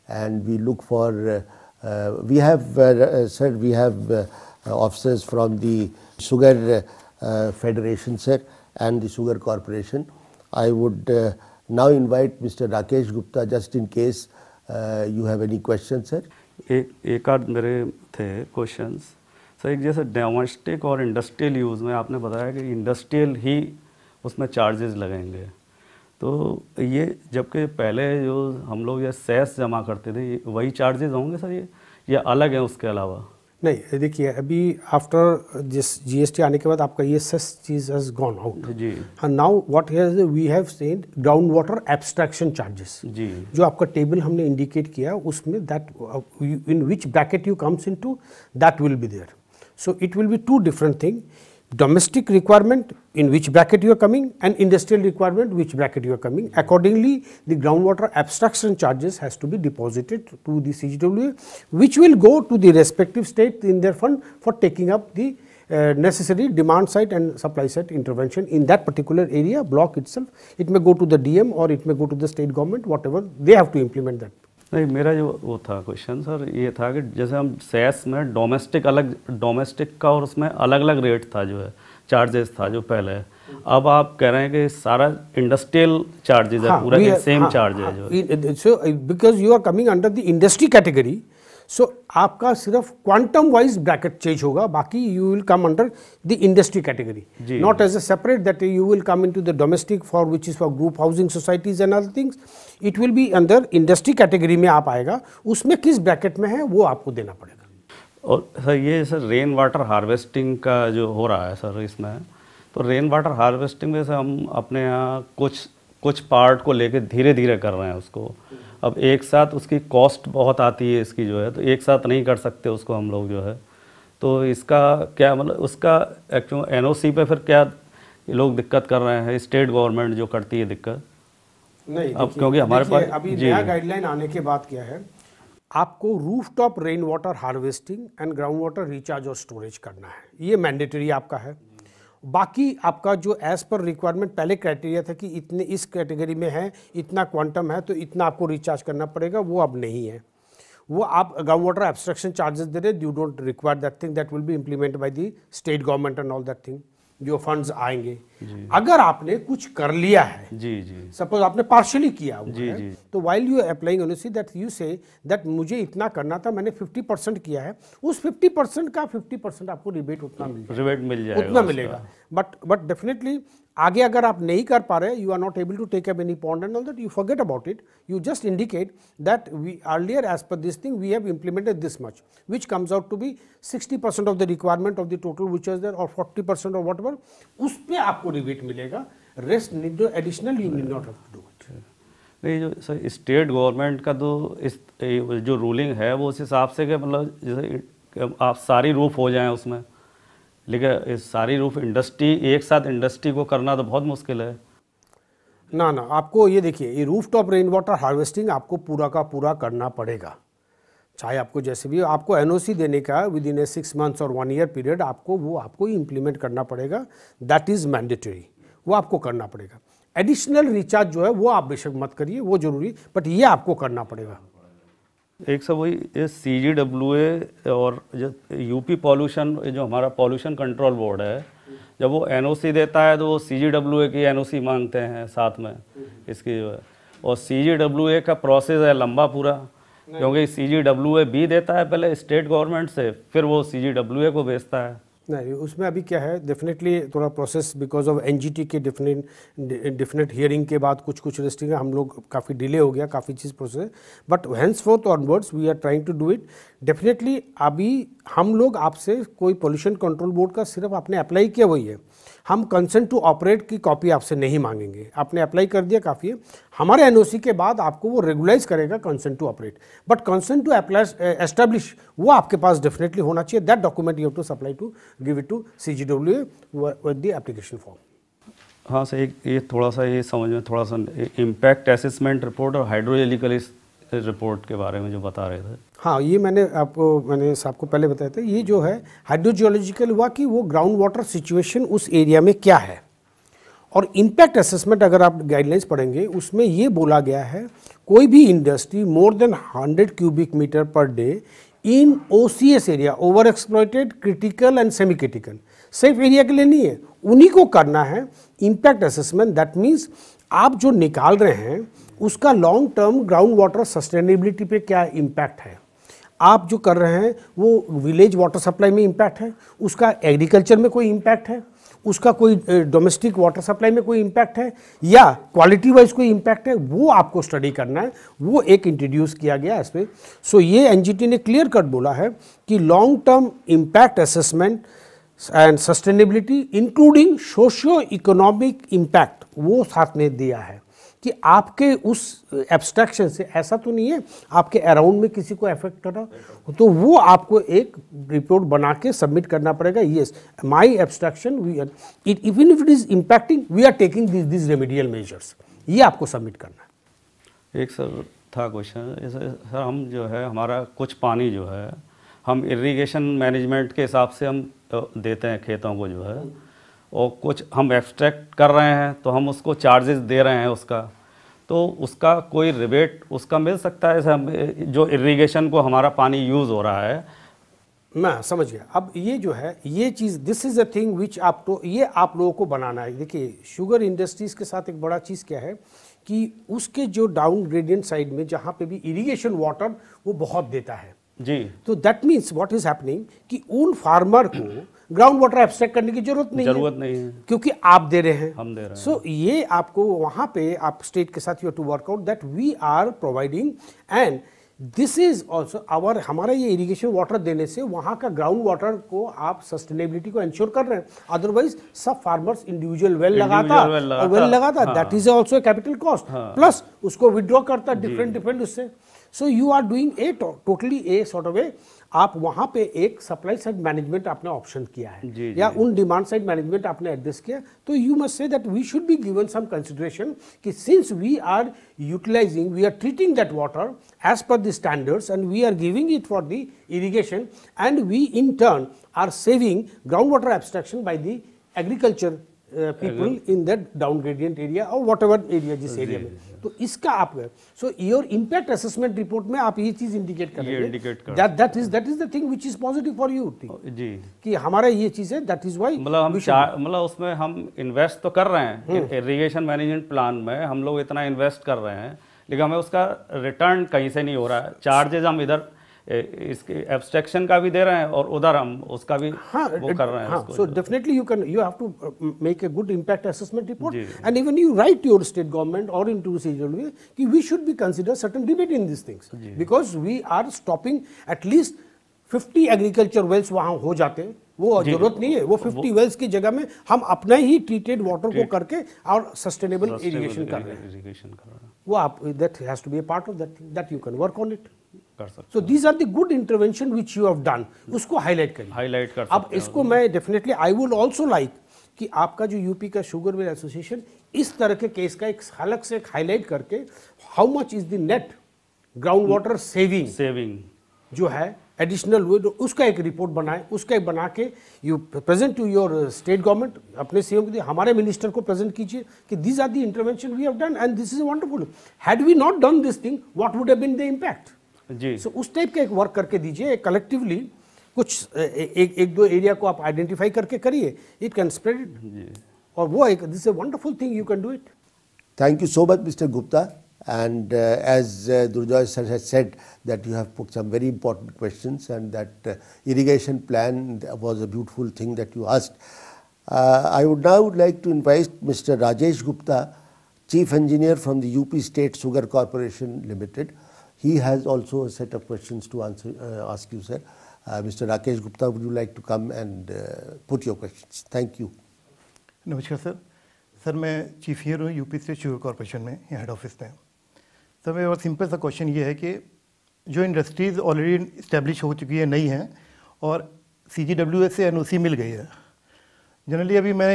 and we look for we have sir we have officers from the sugar federation sir and the sugar corporation i would now invite mr rakesh gupta just in case uh, you have any questions sir ek ek mere the questions sir एक जैसे domestic और industrial use में आपने बताया कि industrial ही उसमें charges लगेंगे तो ये जबकि पहले जो हम लोग ये सेस जमा करते थे वही चार्जेस होंगे सर ये या अलग है उसके अलावा नहीं देखिए अभी आफ्टर जिस जीएसटी आने के बाद आपका ये सेस चीज हैज गॉन आउट जी now what has we have seen ground water abstraction charges जी जो आपका टेबल हमने इंडिकेट किया उसमें that in which bracket you comes into that will be there So, it will be two different thing domestic requirement in which bracket you are coming and industrial requirement which bracket you are coming. Accordingly, the groundwater abstraction charges has to be deposited to the CGWA which will go to the respective state in their fund for taking up the uh, necessary demand side and supply side intervention in that particular area block itself. It may go to the DM or it may go to the state government whatever they have to implement that. नहीं मेरा जो वो था question sir ये था कि जैसे हम सेस में डोमेस्टिक अलग डोमेस्टिक का और उसमें अलग अलग रेट था जो है चार्जेस था जो पहले अब आप कह रहे हैं कि सारा इंडस्ट्रियल चार्जेस हाँ, है पूरा सेम हाँ, चार्ज हाँ, है जो because you are coming under the industry category so so, आपका सिर्फ क्वांटम वाइज ब्रैकेट चेंज होगा बाकी you will come under the industry category not as a separate that you will come into the domestic for which is for group housing societies and other things it will be under industry category में आप आएगा उसमें किस bracket में है वो आपको देना पड़ेगा और सर ये सर रेन वाटर हार्वेस्टिंग का जो हो रहा है सर इसमें तो रेन वाटर हार्वेस्टिंग में से हम अपने यहाँ कुछ कुछ पार्ट को लेकर धीरे धीरे कर रहे हैं उसको अब एक साथ उसकी कॉस्ट बहुत आती है इसकी जो है तो एक साथ नहीं कर सकते उसको हम लोग जो है तो इसका क्या मतलब उसका एक्चुअल एन ओ सी पर फिर क्या लोग दिक्कत कर रहे हैं स्टेट गवर्नमेंट जो करती है दिक्कत नहीं अब क्योंकि हमारे पास अभी नया गाइडलाइन आने के बाद क्या है आपको roof top rain water harvesting and ground water recharge और स्टोरेज करना है ये मैंडेटरी आपका है बाकी आपका जो एज़ पर रिक्वायरमेंट पहले क्राइटेरिया था कि इतने इस कैटेगरी में है इतना क्वांटम है तो इतना आपको रिचार्ज करना पड़ेगा वो अब नहीं है वो आप ग्राउंड वाटर एब्सट्रक्शन चार्जेस दे रहे you don't require that thing that will be implement by the state government and all that thing जो फंड्स आएंगे अगर आपने कुछ कर लिया है जी जी सपोज आपने पार्शली किया हुआ जी, है, जी. तो while you applying NOC that you say that मुझे इतना करना था मैंने 50 परसेंट किया है उस 50 परसेंट का 50 परसेंट आपको रिबेट उतना मिल रिबेट मिल जाएगा उतना मिलेगा बट बट डेफिनेटली आगे अगर आप नहीं कर पा रहे you are not able to take up any pond and all that you forget about it you just indicate that we earlier as per this thing we have implemented this much which comes out to be 60% percent of the requirement of the total which is there और forty percent of whatever उस पर आपको rebate मिलेगा rest need additional you need not have to do it नहीं जो sir state government का तो इस जो रूलिंग है वो उस हिसाब से मतलब जैसे आप सारी रूफ हो जाए उसमें लेकिन सारी रूफ इंडस्ट्री एक साथ इंडस्ट्री को करना तो बहुत मुश्किल है ना ना आपको ये देखिए ये roof top rain water harvesting आपको पूरा का पूरा करना पड़ेगा चाहे आपको जैसे भी आपको एन देने का within a six months और वन ईयर पीरियड आपको वो आपको इम्प्लीमेंट करना पड़ेगा दैट इज़ मैंडेटरी वो आपको करना पड़ेगा एडिशनल रिचार्ज जो है वो आप बेशक मत करिए वो जरूरी बट ये आपको करना पड़ेगा एक सब वही ये सी जी डब्ल्यू ए और यूपी पॉल्यूशन जो हमारा पॉल्यूशन कंट्रोल बोर्ड है जब वो सी देता है तो वो सी जी डब्ल्यू ए की सी मांगते हैं साथ में इसकी जो है और सी जी डब्ल्यू ए का प्रोसेस है लंबा पूरा क्योंकि सी जी डब्ल्यू ए भी देता है पहले स्टेट गवर्नमेंट से फिर वो सी जी डब्ल्यू ए को भेजता है नहीं उसमें अभी क्या है डेफिनेटली थोड़ा प्रोसेस बिकॉज ऑफ टी के डिफिनेट डिफिनेट हियरिंग के बाद कुछ कुछ रेस्टिंग हम लोग काफ़ी डिले हो गया काफ़ी चीज़ process but henceforth onwards we are trying to do it definitely अभी हम लोग आपसे कोई पोल्यूशन कंट्रोल बोर्ड का सिर्फ आपने अप्लाई किया वही है हम कंसेंट टू ऑपरेट की कॉपी आपसे नहीं मांगेंगे आपने अप्लाई कर दिया काफ़ी है हमारे एन के बाद आपको वो रेगुलाइज करेगा consent to operate but consent to apply establish वो आपके पास डेफिनेटली होना चाहिए that document you to supply to give it to C G W with the application form हाँ सर एक ये थोड़ा सा ये समझ में थोड़ा सा इम्पैक्ट असेसमेंट रिपोर्ट और हाइड्रोलिकल रिपोर्ट के बारे में जो बता रहे थे हाँ ये मैंने आपको मैंने आपको पहले बताया था ये जो है हाइड्रोजियोलॉजिकल हुआ कि वो ग्राउंड वाटर सिचुएशन उस एरिया में क्या है और इम्पैक्ट असेसमेंट अगर आप गाइडलाइंस पढ़ेंगे उसमें ये बोला गया है कोई भी industry more than 100 cubic metre per day in O area over exploited critical and semi critical safe area के लिए नहीं है उन्हीं को करना है इम्पैक्ट असेसमेंट दैट मीन्स आप जो निकाल रहे हैं उसका long term ground water sustainability पे क्या इम्पैक्ट है आप जो कर रहे हैं वो विलेज वाटर सप्लाई में इम्पैक्ट है उसका एग्रीकल्चर में कोई इम्पैक्ट है उसका कोई डोमेस्टिक वाटर सप्लाई में कोई इम्पैक्ट है या क्वालिटी वाइज कोई इम्पैक्ट है वो आपको स्टडी करना है वो एक इंट्रोड्यूस किया गया इसमें सो so, ये एन ने क्लियर कट बोला है कि long term impact assessment and sustainability including socio economic impact वो साथ में दिया है कि आपके उस एब्स्ट्रैक्शन से ऐसा तो नहीं है आपके अराउंड में किसी को अफेक्ट कर रहा तो वो आपको एक रिपोर्ट बना के सबमिट करना पड़ेगा yes my abstraction we are it even if it is impacting we are taking this this remedial measures ये आपको सबमिट करना है एक सर था क्वेश्चन सर हम जो है हमारा कुछ पानी जो है हम इरिगेशन मैनेजमेंट के हिसाब से हम देते हैं खेतों को जो है और कुछ हम एक्सट्रैक्ट कर रहे हैं तो हम उसको चार्जेस दे रहे हैं उसका तो उसका कोई रिबेट उसका मिल सकता है सब जो इरिगेशन को हमारा पानी यूज़ हो रहा है मैं समझ गया अब ये जो है ये चीज़ this is a thing which आप तो ये आप लोगों को बनाना है देखिए शुगर इंडस्ट्रीज़ के साथ एक बड़ा चीज़ क्या है कि उसके जो डाउन ग्रेडियंट साइड में जहाँ पे भी इरिगेशन वाटर वो बहुत देता है जी तो that means what is happening कि उन फार्मर को ग्राउंड वाटर एब्स्ट्रैक्ट करने की जरूरत नहीं जरूरत नहीं है क्योंकि आप दे रहे हैं हम दे रहे हैं सो so, ये आपको वहां पे आप स्टेट के साथ you to work out that we are providing and this is also our हमारा ये इरीगेशन वाटर देने से वहाँ का ग्राउंड वाटर को आप सस्टेनेबिलिटी को इंश्योर कर रहे हैं अदरवाइज सब फार्मर्स इंडिविजुअल वेल लगाता वेल लगाता that is also capital cost plus उसको विदड्रॉ करता डिफरेंट डिफरेंट उससे so you are doing a totally a sort of a आप वहां पे एक सप्लाई साइड मैनेजमेंट आपने ऑप्शन किया है जी, या जी. उन डिमांड साइड मैनेजमेंट आपने एड्रेस किया तो you must say that we should be given some consideration कि since we are utilising we are treating that water as per the standards and we are giving it for the irrigation and we in turn are saving ground water abstraction by the agriculture people in that down gradient area और whatever area जिस एरिया में तो इसका आप so your impact assessment report में आप ये चीज इंडिकेट कर that is that is the thing which is positive for you जी कि हमारा ये चीज है दैट इज वाई मतलब हम मतलब उसमें हम इन्वेस्ट तो कर रहे हैं इरीगेशन मैनेजमेंट प्लान में हम लोग इतना इन्वेस्ट कर रहे हैं लेकिन हमें उसका रिटर्न कहीं से नहीं हो रहा है चार्जेज हम इधर इसके एब्स्ट्रैक्शन का भी दे रहे हैं और उधर हम उसका भी हाँ, वो कर रहे हैं so definitely you can you have to make a good impact assessment report and even you write your state government और इन टू वे कि we should be consider certain debate in this things because we are stopping at least fifty agriculture wells वहाँ हो जाते वो जरूरत नहीं है वो फिफ्टी वेल्स की जगह में हम अपने ही ट्रीटेड वाटर को करके और सस्टेनेबल इरीगेशन कर रहे हैं वो आप that has to be a part of that that you can work on it कर सकते so these are the good intervention which you have done उसको हाईलाइट करिए हाईलाइट कर अब इसको मैं definitely I would also like कि आपका जो यूपी का शुगर मिल एसोसिएशन इस तरह के केस का एक अलग से हाईलाइट करके how much is the net ground water saving saving जो है एडिशनल वे तो उसका एक रिपोर्ट बनाए उसका एक बना के you present to your state government अपने सीएम e के हमारे मिनिस्टर को प्रेजेंट कीजिए कि this are the intervention we have done and this is wonderful had we not done this thing what would have been the impact जी so so, उस type का एक वर्क करके दीजिए कलेक्टिवली कुछ एक एक दो एरिया को आप आइडेंटिफाई करके करिए इट कैन स्प्रेड इट और वो एक this a wonderful thing you can do it thank you so much mister Gupta and as Durjoy sir has said that you have put some very important question and that irrigation plan was a beautiful thing that you asked I would now would like to invite mister Rajesh Gupta chief engineer from the UP state sugar corporation limited He has also a set of questions to answer, uh, ask you, sir. Uh, Mr. Rakesh Gupta, would you like to come and uh, put your questions? Thank you. नमस्कार sir sir मैं chief ईयर हूँ UP state sugar corporation में head office में sir मेरा simple सा question ये है कि जो इंडस्ट्रीज़ ऑलरेडी इस्टेब्लिश हो चुकी है नई हैं और सी जी डब्ल्यू एस से एन ओ सी मिल गई है जनरली अभी मैं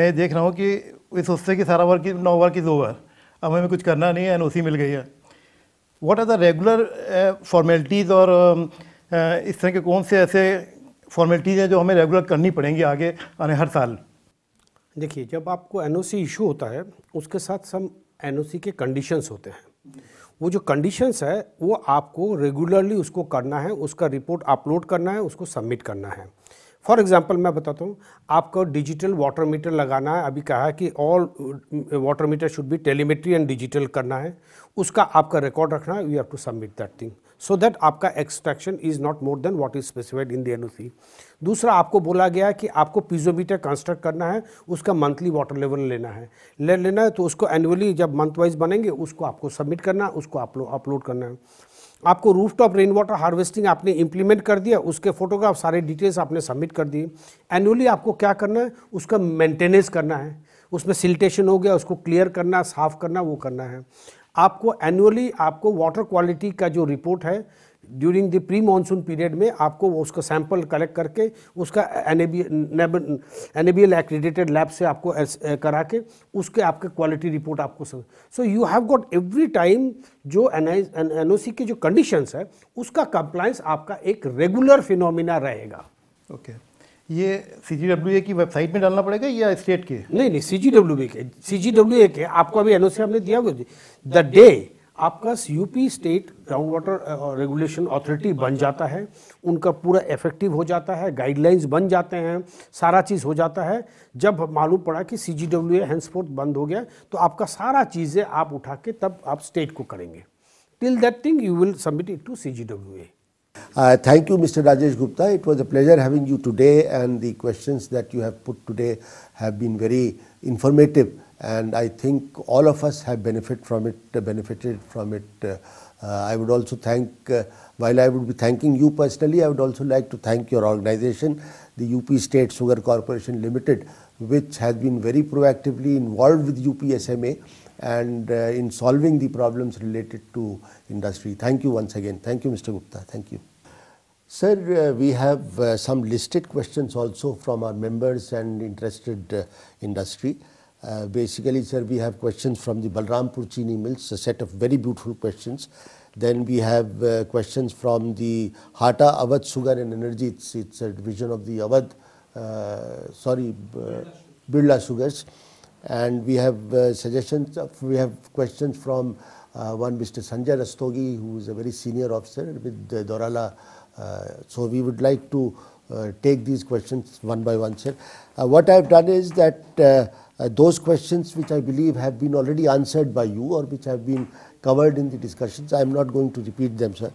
मैं देख रहा हूँ कि वे सोचते हैं कि सारा work now no work is over अब हमें कुछ करना नहीं है एन ओ सी मिल गई है what are the regular formalities और uh, इस तरह के कौन से ऐसे फॉर्मेलिटीज़ हैं जो हमें रेगुलर करनी पड़ेंगी आगे आने हर साल देखिए जब आपको एन इशू होता है उसके साथ सब एन के कंडीशंस होते हैं वो जो कंडीशंस है वो आपको रेगुलरली उसको करना है उसका रिपोर्ट अपलोड करना है उसको सबमिट करना है फॉर एग्जाम्पल मैं बताता हूँ आपको डिजिटल वाटर मीटर लगाना है अभी कहा है कि all water meter should be telemetry and digital करना है उसका आपका रिकॉर्ड रखना है we have to submit that thing so that आपका extraction is not more than what is specified in the C दूसरा आपको बोला गया कि आपको पीजोमीटर कंस्ट्रक्ट करना है उसका मंथली वाटर लेवल लेना है ले लेना है तो उसको एनुअली जब मंथ वाइज बनेंगे उसको आपको सबमिट करना है उसको अपलोड करना है आपको टॉप रेन वाटर हार्वेस्टिंग आपने इम्प्लीमेंट कर दिया उसके फोटोग्राफ सारे डिटेल्स आपने सबमिट कर दिए एनुअली आपको क्या करना है उसका मेंटेनेंस करना है उसमें सिल्टेशन हो गया उसको क्लियर करना साफ करना वो करना है आपको एनुअली आपको वाटर क्वालिटी का जो रिपोर्ट है during the pre monsoon period में आपको उसका सैंपल कलेक्ट करके उसका एल एक्रेडिटेड लैब से आपको करा के उसके आपके क्वालिटी रिपोर्ट आपको so you have got every time जो एन ओ सी के जो कंडीशंस है उसका कंप्लाइंस आपका एक रेगुलर फिनोमिना रहेगा ओके okay. ये सी जी डब्ल्यू ए की वेबसाइट में डालना पड़ेगा या स्टेट के नहीं नहीं सी जी डब्ल्यू ए के सी जी डब्ल्यू ए के आपको अभी एन ओ सी हमने दिया हुआ द डे आपका UP state ground water regulation authority बन जाता है उनका पूरा इफेक्टिव हो जाता है गाइडलाइंस बन जाते हैं सारा चीज़ हो जाता है जब मालूम पड़ा कि सी जी डब्ल्यू हैंसफोर्थ बंद हो गया तो आपका सारा चीज़ें आप उठा के तब आप स्टेट को करेंगे till that thing you will submit it to C G W A thank you mister Rajesh Gupta it was a pleasure having you today and the question that you have put today have been very very and I think all of us have benefited from it, benefited from it. Uh, uh, I would also thank, uh, while I would be thanking you personally, I would also like to thank your organization, the UP State Sugar Corporation Limited, which has been very proactively involved with UPSMA and in solving the problems related to industry. Thank you once again. Thank you, Mr. Gupta. Thank you. Sir, uh, we have uh, some listed questions also from our members and interested uh, industry. Uh, basically, sir, we have questions from the Balrampur Chini Mills, a set of very beautiful questions. Then we have uh, questions from the Hata Avad Sugar and Energy. It's, it's a division of the Avad, uh, sorry, uh, Birla Sugars. And we have uh, suggestions, of, we have questions from uh, one Mr. Sanjay Rastogi, who is a very senior officer with Dorala. Uh, so we would like to uh, take these questions one by one, sir. Uh, what I have done is that uh, those questions which I believe have been already answered by you or which have been covered in the discussions, I am not going to repeat them, sir.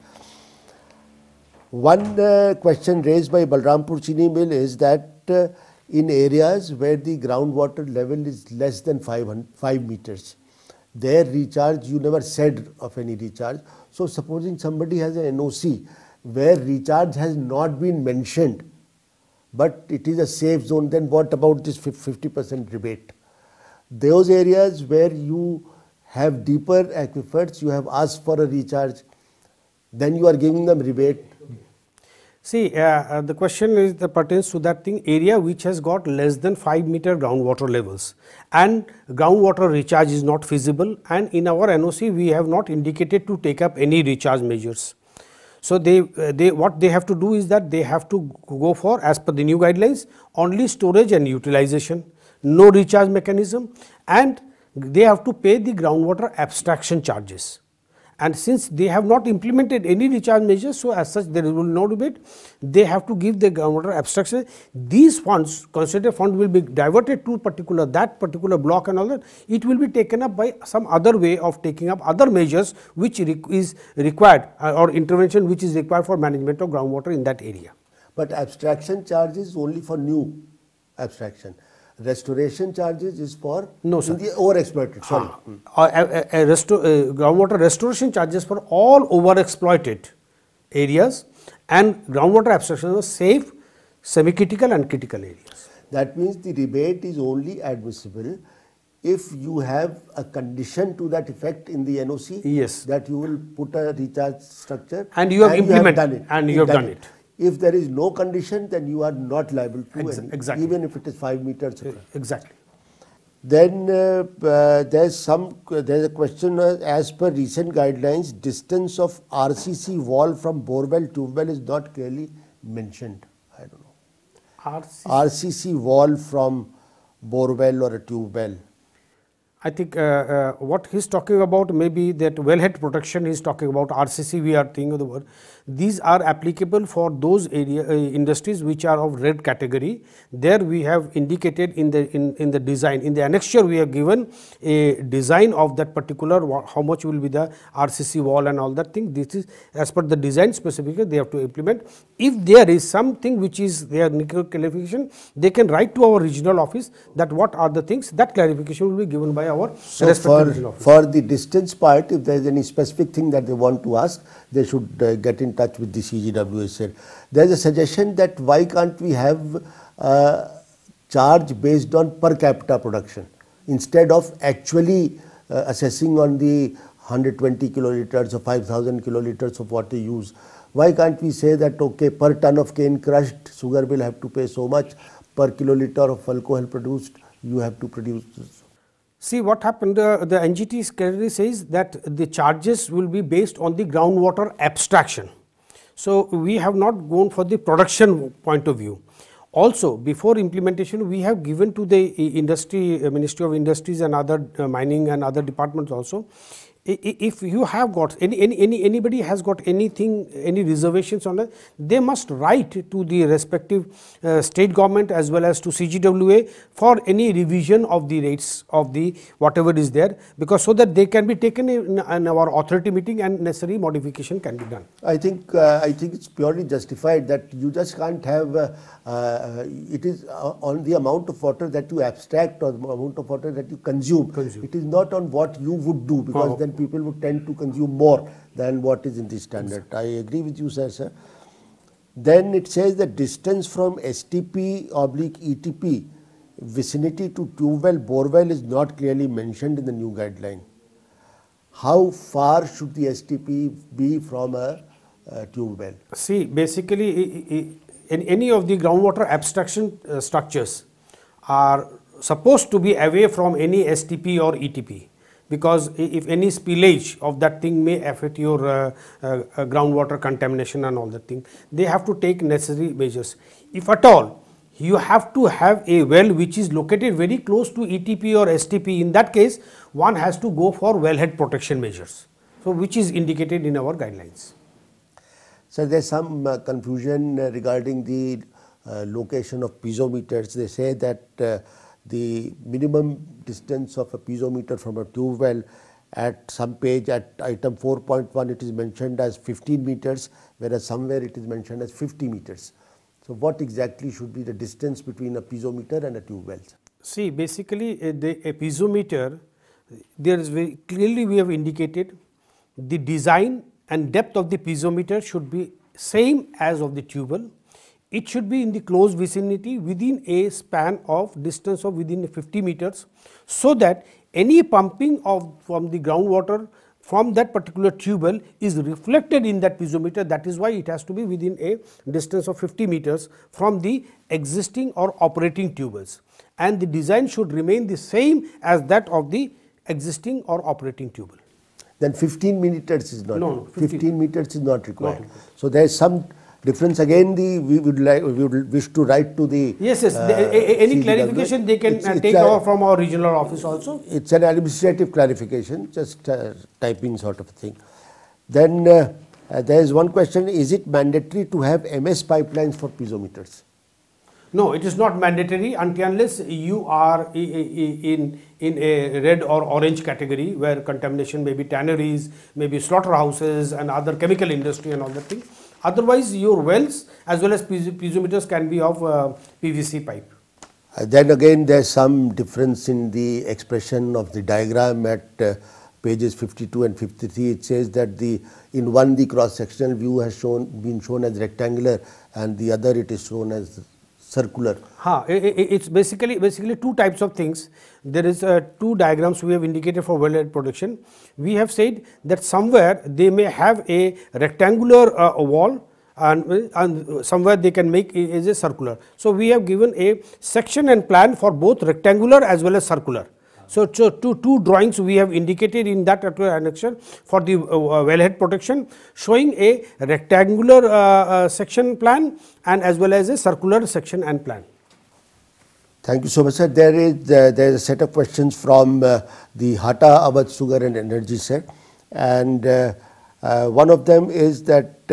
One uh, question raised by Balrampur Chini Mill is that uh, in areas where the groundwater level is less than 5, meters, their recharge, you never said of any recharge. So, supposing somebody has an NOC where recharge has not been mentioned, but it is a safe zone, then what about this 50% rebate? Those areas where you have deeper aquifers, you have asked for a recharge, then you are giving them rebate. See, uh, uh, the question is the pertains to that thing area which has got less than 5 meter groundwater levels and groundwater recharge is not feasible and in our NOC we have not indicated to take up any recharge measures. So, they, uh, they what they have to do is that they have to go for as per the new guidelines only storage and utilization, no recharge mechanism and they have to pay the groundwater abstraction charges and since they have not implemented any recharge measures, so as such there will no debate. They have to give the groundwater abstraction. These funds, considered fund will be diverted to particular that particular block and all that. It will be taken up by some other way of taking up other measures which is required uh, or intervention which is required for management of groundwater in that area. But abstraction charge is only for new abstraction restoration charges is for no sir. the over exploited ah, sorry uh, uh, uh, groundwater restoration charges for all over exploited areas and groundwater abstraction of safe semi critical and critical areas that means the rebate is only admissible if you have a condition to that effect in the NOC yes that you will put a recharge structure and you have and implemented you have and you have done, done it. it if there is no condition, then you are not liable to any, exactly. even if it is five meters. Across. Exactly. Then uh, uh, there's some there's a question uh, as per recent guidelines, distance of RCC wall from borewell to well is not clearly mentioned. I don't know. RCC, RCC wall from borewell or a tube well. I think uh, uh, what he's talking about may be that wellhead protection he's talking about RCC we are thinking of the word. These are applicable for those area uh, industries which are of red category. There we have indicated in the in, in the design in the annexure we have given a design of that particular how much will be the RCC wall and all that thing. This is as per the design specification they have to implement. If there is something which is their clarification, they can write to our regional office that what are the things that clarification will be given by our so for, for the distance part, if there is any specific thing that they want to ask, they should uh, get in touch with the CGWSR. There is a suggestion that why can't we have a uh, charge based on per capita production instead of actually uh, assessing on the 120 kiloliters or 5000 kiloliters of what they use. Why can't we say that okay per ton of cane crushed sugar will have to pay so much per kiloliter of alcohol produced you have to produce See what happened, uh, the NGT schedule says that the charges will be based on the groundwater abstraction. So, we have not gone for the production point of view. Also, before implementation, we have given to the uh, industry, uh, Ministry of Industries and other uh, mining and other departments also, if you have got any, any, any anybody has got anything any reservations on it they must write to the respective uh, state government as well as to cgwa for any revision of the rates of the whatever is there because so that they can be taken in, in our authority meeting and necessary modification can be done i think uh, i think it's purely justified that you just can't have uh, uh it is uh, on the amount of water that you abstract or the amount of water that you consume, consume. it is not on what you would do because oh. then people would tend to consume more than what is in the standard. I agree with you, sir. sir. Then it says the distance from STP oblique ETP vicinity to tube well bore well is not clearly mentioned in the new guideline. How far should the STP be from a, a tube well? See, basically, in any of the groundwater abstraction uh, structures are supposed to be away from any STP or ETP because if any spillage of that thing may affect your uh, uh, uh, groundwater contamination and all that thing, they have to take necessary measures. If at all you have to have a well which is located very close to ETP or STP, in that case one has to go for wellhead protection measures, so which is indicated in our guidelines. So there is some uh, confusion uh, regarding the uh, location of piezometers. They say that the minimum distance of a piezometer from a tube well at some page at item 4.1 it is mentioned as 15 meters whereas somewhere it is mentioned as 50 meters. So, what exactly should be the distance between a piezometer and a tube well? See basically a, the a piezometer there is very clearly we have indicated the design and depth of the piezometer should be same as of the tube well it should be in the close vicinity within a span of distance of within 50 meters so that any pumping of from the groundwater from that particular tubule is reflected in that piezometer that is why it has to be within a distance of 50 meters from the existing or operating tubers and the design should remain the same as that of the existing or operating tubule. Then 15 meters is not no 15. 15. meters is not required. Not required. So there is some difference again the we would like we would wish to write to the yes yes uh, the, any clarification they can it's, uh, it's take a, over from our regional office also it's an administrative clarification just uh, typing sort of thing then uh, uh, there is one question is it mandatory to have ms pipelines for piezometers no it is not mandatory unless you are in in a red or orange category where contamination may be tanneries maybe slaughterhouses and other chemical industry and all that things Otherwise, your wells as well as piezometers can be of uh, PVC pipe. Uh, then again, there is some difference in the expression of the diagram at uh, pages 52 and 53. It says that the in one the cross-sectional view has shown been shown as rectangular and the other it is shown as circular. Ha, it's basically basically two types of things. There is uh, two diagrams we have indicated for well head production. We have said that somewhere they may have a rectangular uh, wall and, and, somewhere they can make is a circular. So, we have given a section and plan for both rectangular as well as circular. So, so two, two drawings we have indicated in that uh, annexure for the uh, uh, wellhead protection showing a rectangular section plan and as well as a circular section and plan. Thank you so much, sir. There is uh, there is a set of questions from uh, the Hata Abad Sugar and Energy set, and uh, one of them is that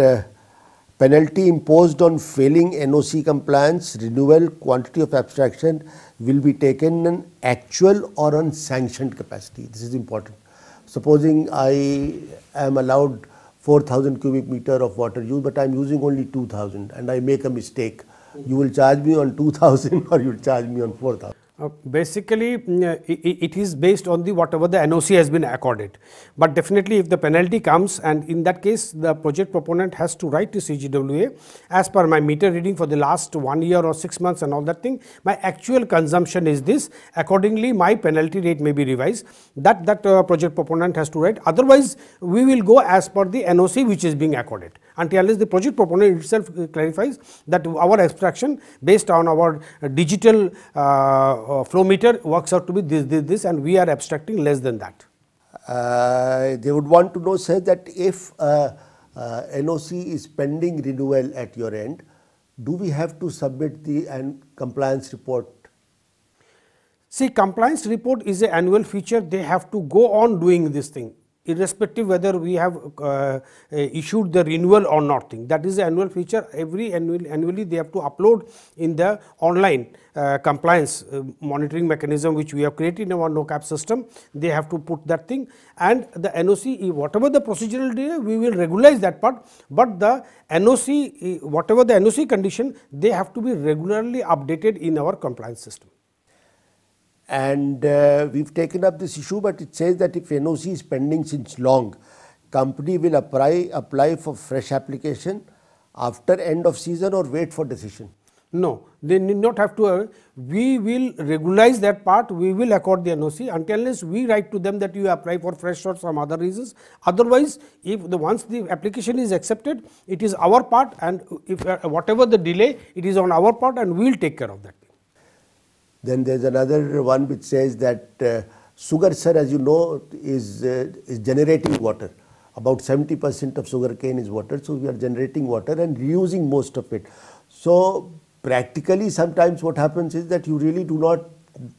Penalty imposed on failing NOC compliance, renewal, quantity of abstraction will be taken in actual or unsanctioned capacity. This is important. Supposing I am allowed 4000 cubic meter of water use, but I am using only 2000 and I make a mistake. You will charge me on 2000 or you will charge me on 4000. Uh, basically, mm, uh, it is based on the whatever the NOC has been accorded. But definitely, if the penalty comes, and in that case, the project proponent has to write to CGWA as per my meter reading for the last one year or six months and all that thing. My actual consumption is this. Accordingly, my penalty rate may be revised. That that uh, project proponent has to write. Otherwise, we will go as per the NOC which is being accorded. Until unless the project proponent itself uh, clarifies that our abstraction based on our digital. Uh, uh, flow meter works out to be this, this, this and we are abstracting less than that. Uh, they would want to know sir that if uh, uh NOC is pending renewal at your end, do we have to submit the and compliance report? See compliance report is an annual feature they have to go on doing this thing irrespective whether we have uh, issued the renewal or not thing. That is the annual feature every annual annually they have to upload in the online uh, compliance uh, monitoring mechanism which we have created in our cap system. They have to put that thing and the NOC whatever the procedural data we will regularize that part, but the NOC uh, whatever the NOC condition they have to be regularly updated in our compliance system. And uh, we've taken up this issue, but it says that if NOC is pending since long, company will apply, apply for fresh application after end of season or wait for decision. No, they need not have to. Uh, we will regularize that part. We will accord the NOC until unless we write to them that you apply for fresh or some other reasons. Otherwise, if the once the application is accepted, it is our part, and if uh, whatever the delay, it is on our part, and we will take care of that. Then there's another one which says that uh, sugar, sir, as you know, is, uh, is generating water. About 70% of sugar cane is water, so we are generating water and reusing most of it. So practically, sometimes what happens is that you really do not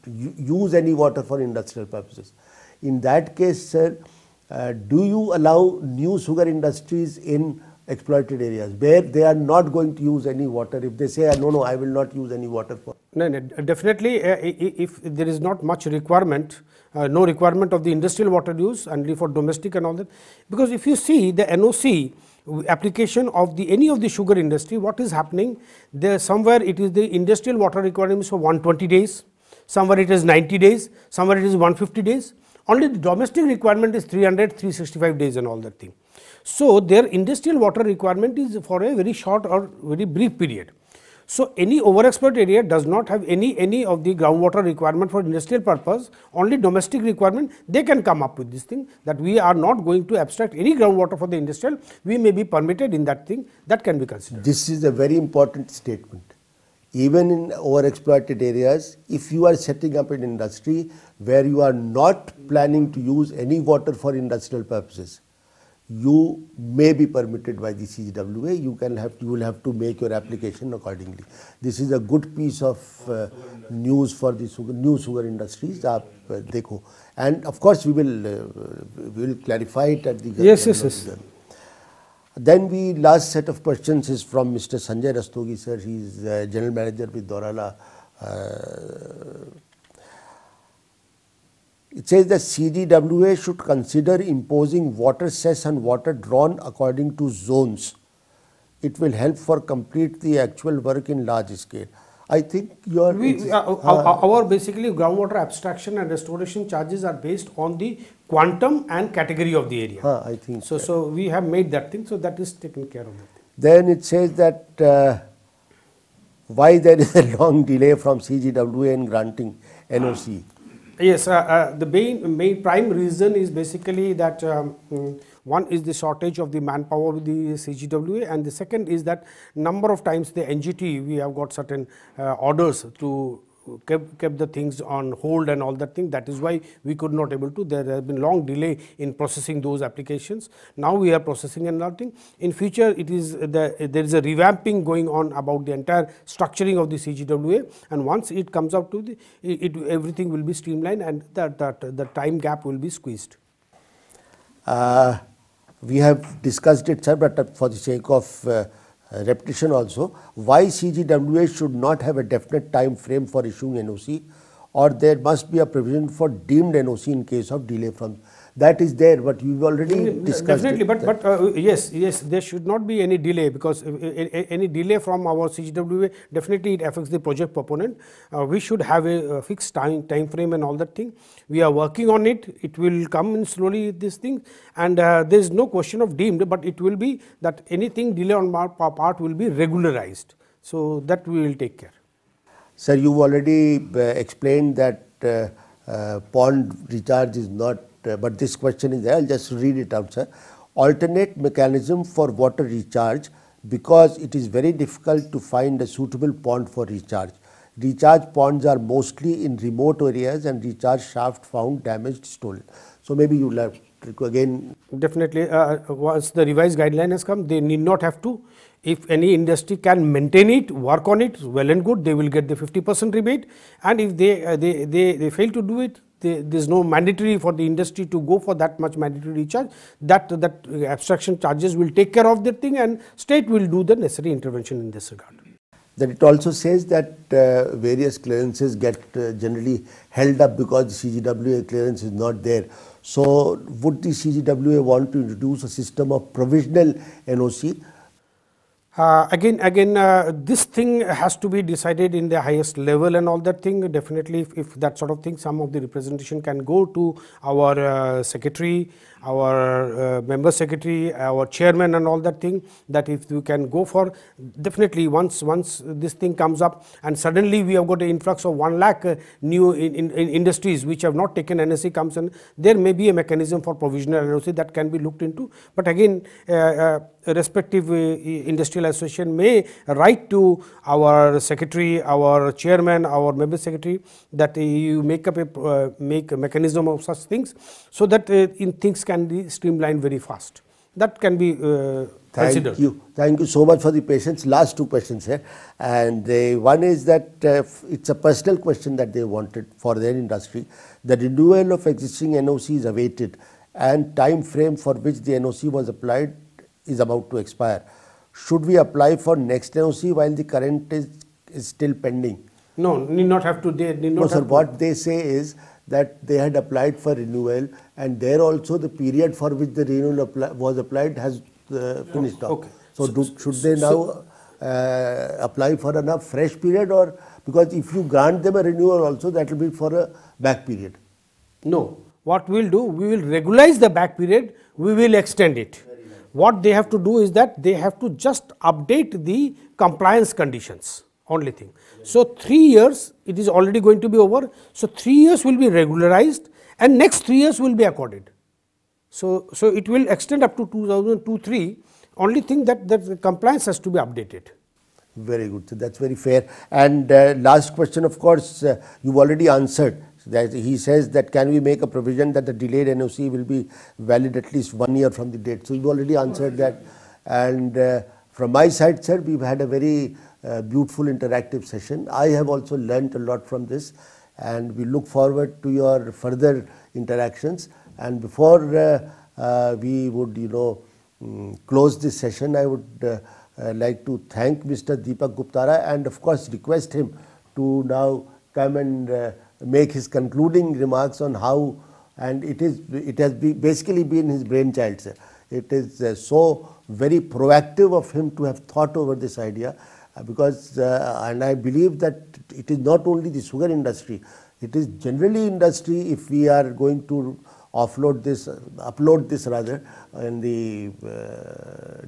use any water for industrial purposes. In that case, sir, uh, do you allow new sugar industries in exploited areas where they are not going to use any water if they say ah, no no i will not use any water for no, no definitely uh, if there is not much requirement uh, no requirement of the industrial water use only for domestic and all that because if you see the noc application of the any of the sugar industry what is happening there somewhere it is the industrial water requirements for 120 days somewhere it is 90 days somewhere it is 150 days only the domestic requirement is 300 365 days and all that thing so, their industrial water requirement is for a very short or very brief period. So, any overexploited area does not have any any of the groundwater requirement for industrial purpose, only domestic requirement they can come up with this thing that we are not going to abstract any groundwater for the industrial, we may be permitted in that thing that can be considered. This is a very important statement. Even in overexploited areas, if you are setting up an industry where you are not planning to use any water for industrial purposes, you may be permitted by the CGWA. You can have to, you will have to make your application accordingly. This is a good piece of uh, news for the sugar, new sugar industries. आप dekho. Uh, and of course we will uh, we will clarify it at the yes yes yes. Then we last set of questions is from Mr. Sanjay Rastogi sir. He is uh, general manager with Dorala. Uh, it says the CDWA should consider imposing water cess and water drawn according to zones. It will help for complete the actual work in large scale. I think we, uh uh, uh, uh, our basically groundwater abstraction and restoration charges are based on the quantum and category of the area. Huh, I think so. That. So we have made that thing. So that is taken care of. Then it says that uh, why there is a long delay from CGWA in granting NOC. Yes, uh, uh, the main, main, prime reason is basically that um, mm, one is the shortage of the manpower with the CGWA and the second is that number of times the NGT we have got certain uh, orders to kept, kept the things on hold and all that thing. That is why we could not able to. There has been long delay in processing those applications. Now we are processing and routing. In future, it is the, there is a revamping going on about the entire structuring of the CGWA and once it comes up to the, it, it everything will be streamlined and that, that the time gap will be squeezed. Uh, we have discussed it, sir, but uh, for the sake of uh, uh, repetition also why CGWA should not have a definite time frame for issuing NOC or there must be a provision for deemed NOC in case of delay from that is there but you've already mm, mm, discussed definitely it, but but uh, yes yes there should not be any delay because uh, any delay from our cgwa definitely it affects the project proponent uh, we should have a, a, fixed time time frame and all that thing we are working on it it will come in slowly this thing and uh, there is no question of deemed but it will be that anything delay on our part will be regularized so that we will take care sir you've already uh, explained that uh, pond recharge is not uh, but this question is there. I'll just read it out, sir. Alternate mechanism for water recharge because it is very difficult to find a suitable pond for recharge. Recharge ponds are mostly in remote areas and recharge shaft found damaged, stolen. So maybe you left again. Definitely, uh, uh, once the revised guideline has come, they need not have to. If any industry can maintain it, work on it, well and good, they will get the 50 percent rebate. And if they, uh, they, they, they fail to do it, there is no mandatory for the industry to go for that much mandatory recharge. That, that abstraction charges will take care of the thing and state will do the necessary intervention in this regard. That it also says that uh, various clearances get uh, generally held up because CGWA clearance is not there. So would the CGWA want to introduce a system of provisional NOC uh, again, again, uh, this thing has to be decided in the highest level and all that thing. Definitely, if, if that sort of thing, some of the representation can go to our uh, secretary our uh, member secretary, our chairman and all that thing that if we can go for definitely once once this thing comes up and suddenly we have got an influx of 1 lakh uh, new in, in, in industries which have not taken NSE comes in, there may be a mechanism for provisional NSE that can be looked into. But again uh, uh respective uh, industrial association may write to our secretary, our chairman, our member secretary that you make up a uh, make a mechanism of such things so that in things can can be streamlined very fast. That can be uh, Thank considered. you. Thank you so much for the patience. Last two questions here. And one is that uh, it's a personal question that they wanted for their industry. The renewal of existing NOC is awaited and time frame for which the NOC was applied is about to expire. Should we apply for next NOC while the current is, is still pending? No, need not have to. They need not no, sir, to. what they say is that they had applied for renewal and there also the period for which the renewal apply, was applied has uh, finished off. Okay. So, so do, should they now uh, apply for a fresh period or because if you grant them a renewal also that will be for a back period? No. What we will do, we will regularize the back period, we will extend it. Nice. What they have to do is that they have to just update the compliance conditions only thing. So, 3 years it is already going to be over. So, 3 years will be regularized and next 3 years will be accorded. So, so it will extend up to 2002-3 only thing that, that the compliance has to be updated. Very good, so that is very fair. And uh, last question of course, uh, you already answered that he says that can we make a provision that the delayed NOC will be valid at least one year from the date. So, you already answered that and uh, from my side sir, we have had a very beautiful interactive session. I have also learnt a lot from this and we look forward to your further interactions. And before uh, uh, we would, you know, um, close this session, I would uh, uh, like to thank Mr. Deepak Guptara and of course request him to now come and uh, make his concluding remarks on how and it is it has be basically been his brainchild sir. It is so very proactive of him to have thought over this idea uh, because uh, and I believe that it is not only the sugar industry, it is generally industry if we are going to offload this, upload this rather uh, in the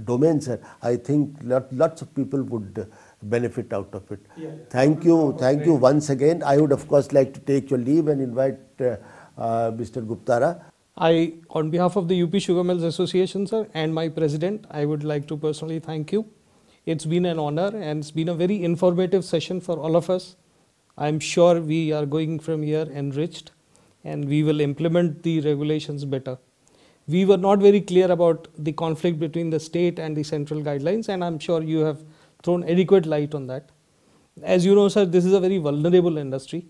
domains, I think lot, lots of people would benefit out of it. Yeah, yeah. Thank you, thank you once again. I would of course like to take your leave and invite uh, uh, Mr. Guptara. I, on behalf of the UP Sugar Mills Association, sir, and my president, I would like to personally thank you. It's been an honor and it's been a very informative session for all of us. I'm sure we are going from here enriched and we will implement the regulations better. We were not very clear about the conflict between the state and the central guidelines and I'm sure you have thrown adequate light on that. As you know sir, this is a very vulnerable industry.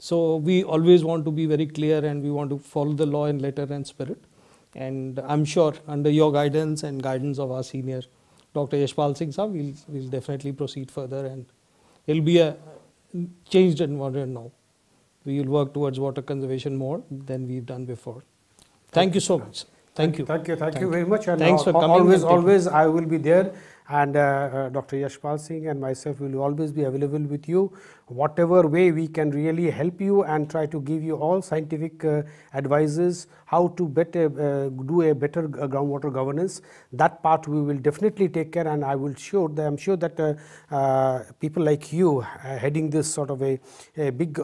So we always want to be very clear and we want to follow the law in letter and spirit. And I'm sure under your guidance and guidance of our senior Dr. Yashpal Singh sir, we'll, we'll definitely proceed further and it'll be a changed environment now. We will work towards water conservation more than we've done before. Thank, thank you so much. Thank you. Thank you. Thank, thank you very much. And Thanks uh, for coming. Always, always, I will be there. And uh, uh, Dr. Yashpal Singh and myself will always be available with you whatever way we can really help you and try to give you all scientific uh, advices how to better uh, do a better uh, groundwater governance that part we will definitely take care and I will sure that I'm sure that uh, uh, people like you uh, heading this sort of a, a big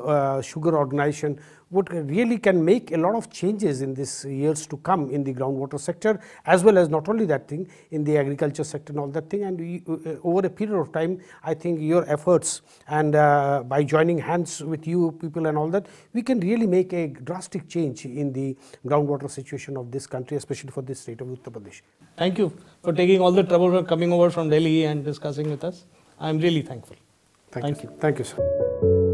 sugar organization would really can make a lot of changes in these years to come in the groundwater sector as well as not only that thing in the agriculture sector and all that thing and we, over a period of time I think your efforts and uh, by joining hands with you people and all that, we can really make a drastic change in the groundwater situation of this country, especially for this state of Uttar Pradesh. Thank you for taking all the trouble for coming over from Delhi and discussing with us. I'm really thankful. Thank, Thank you. you. Thank you, sir.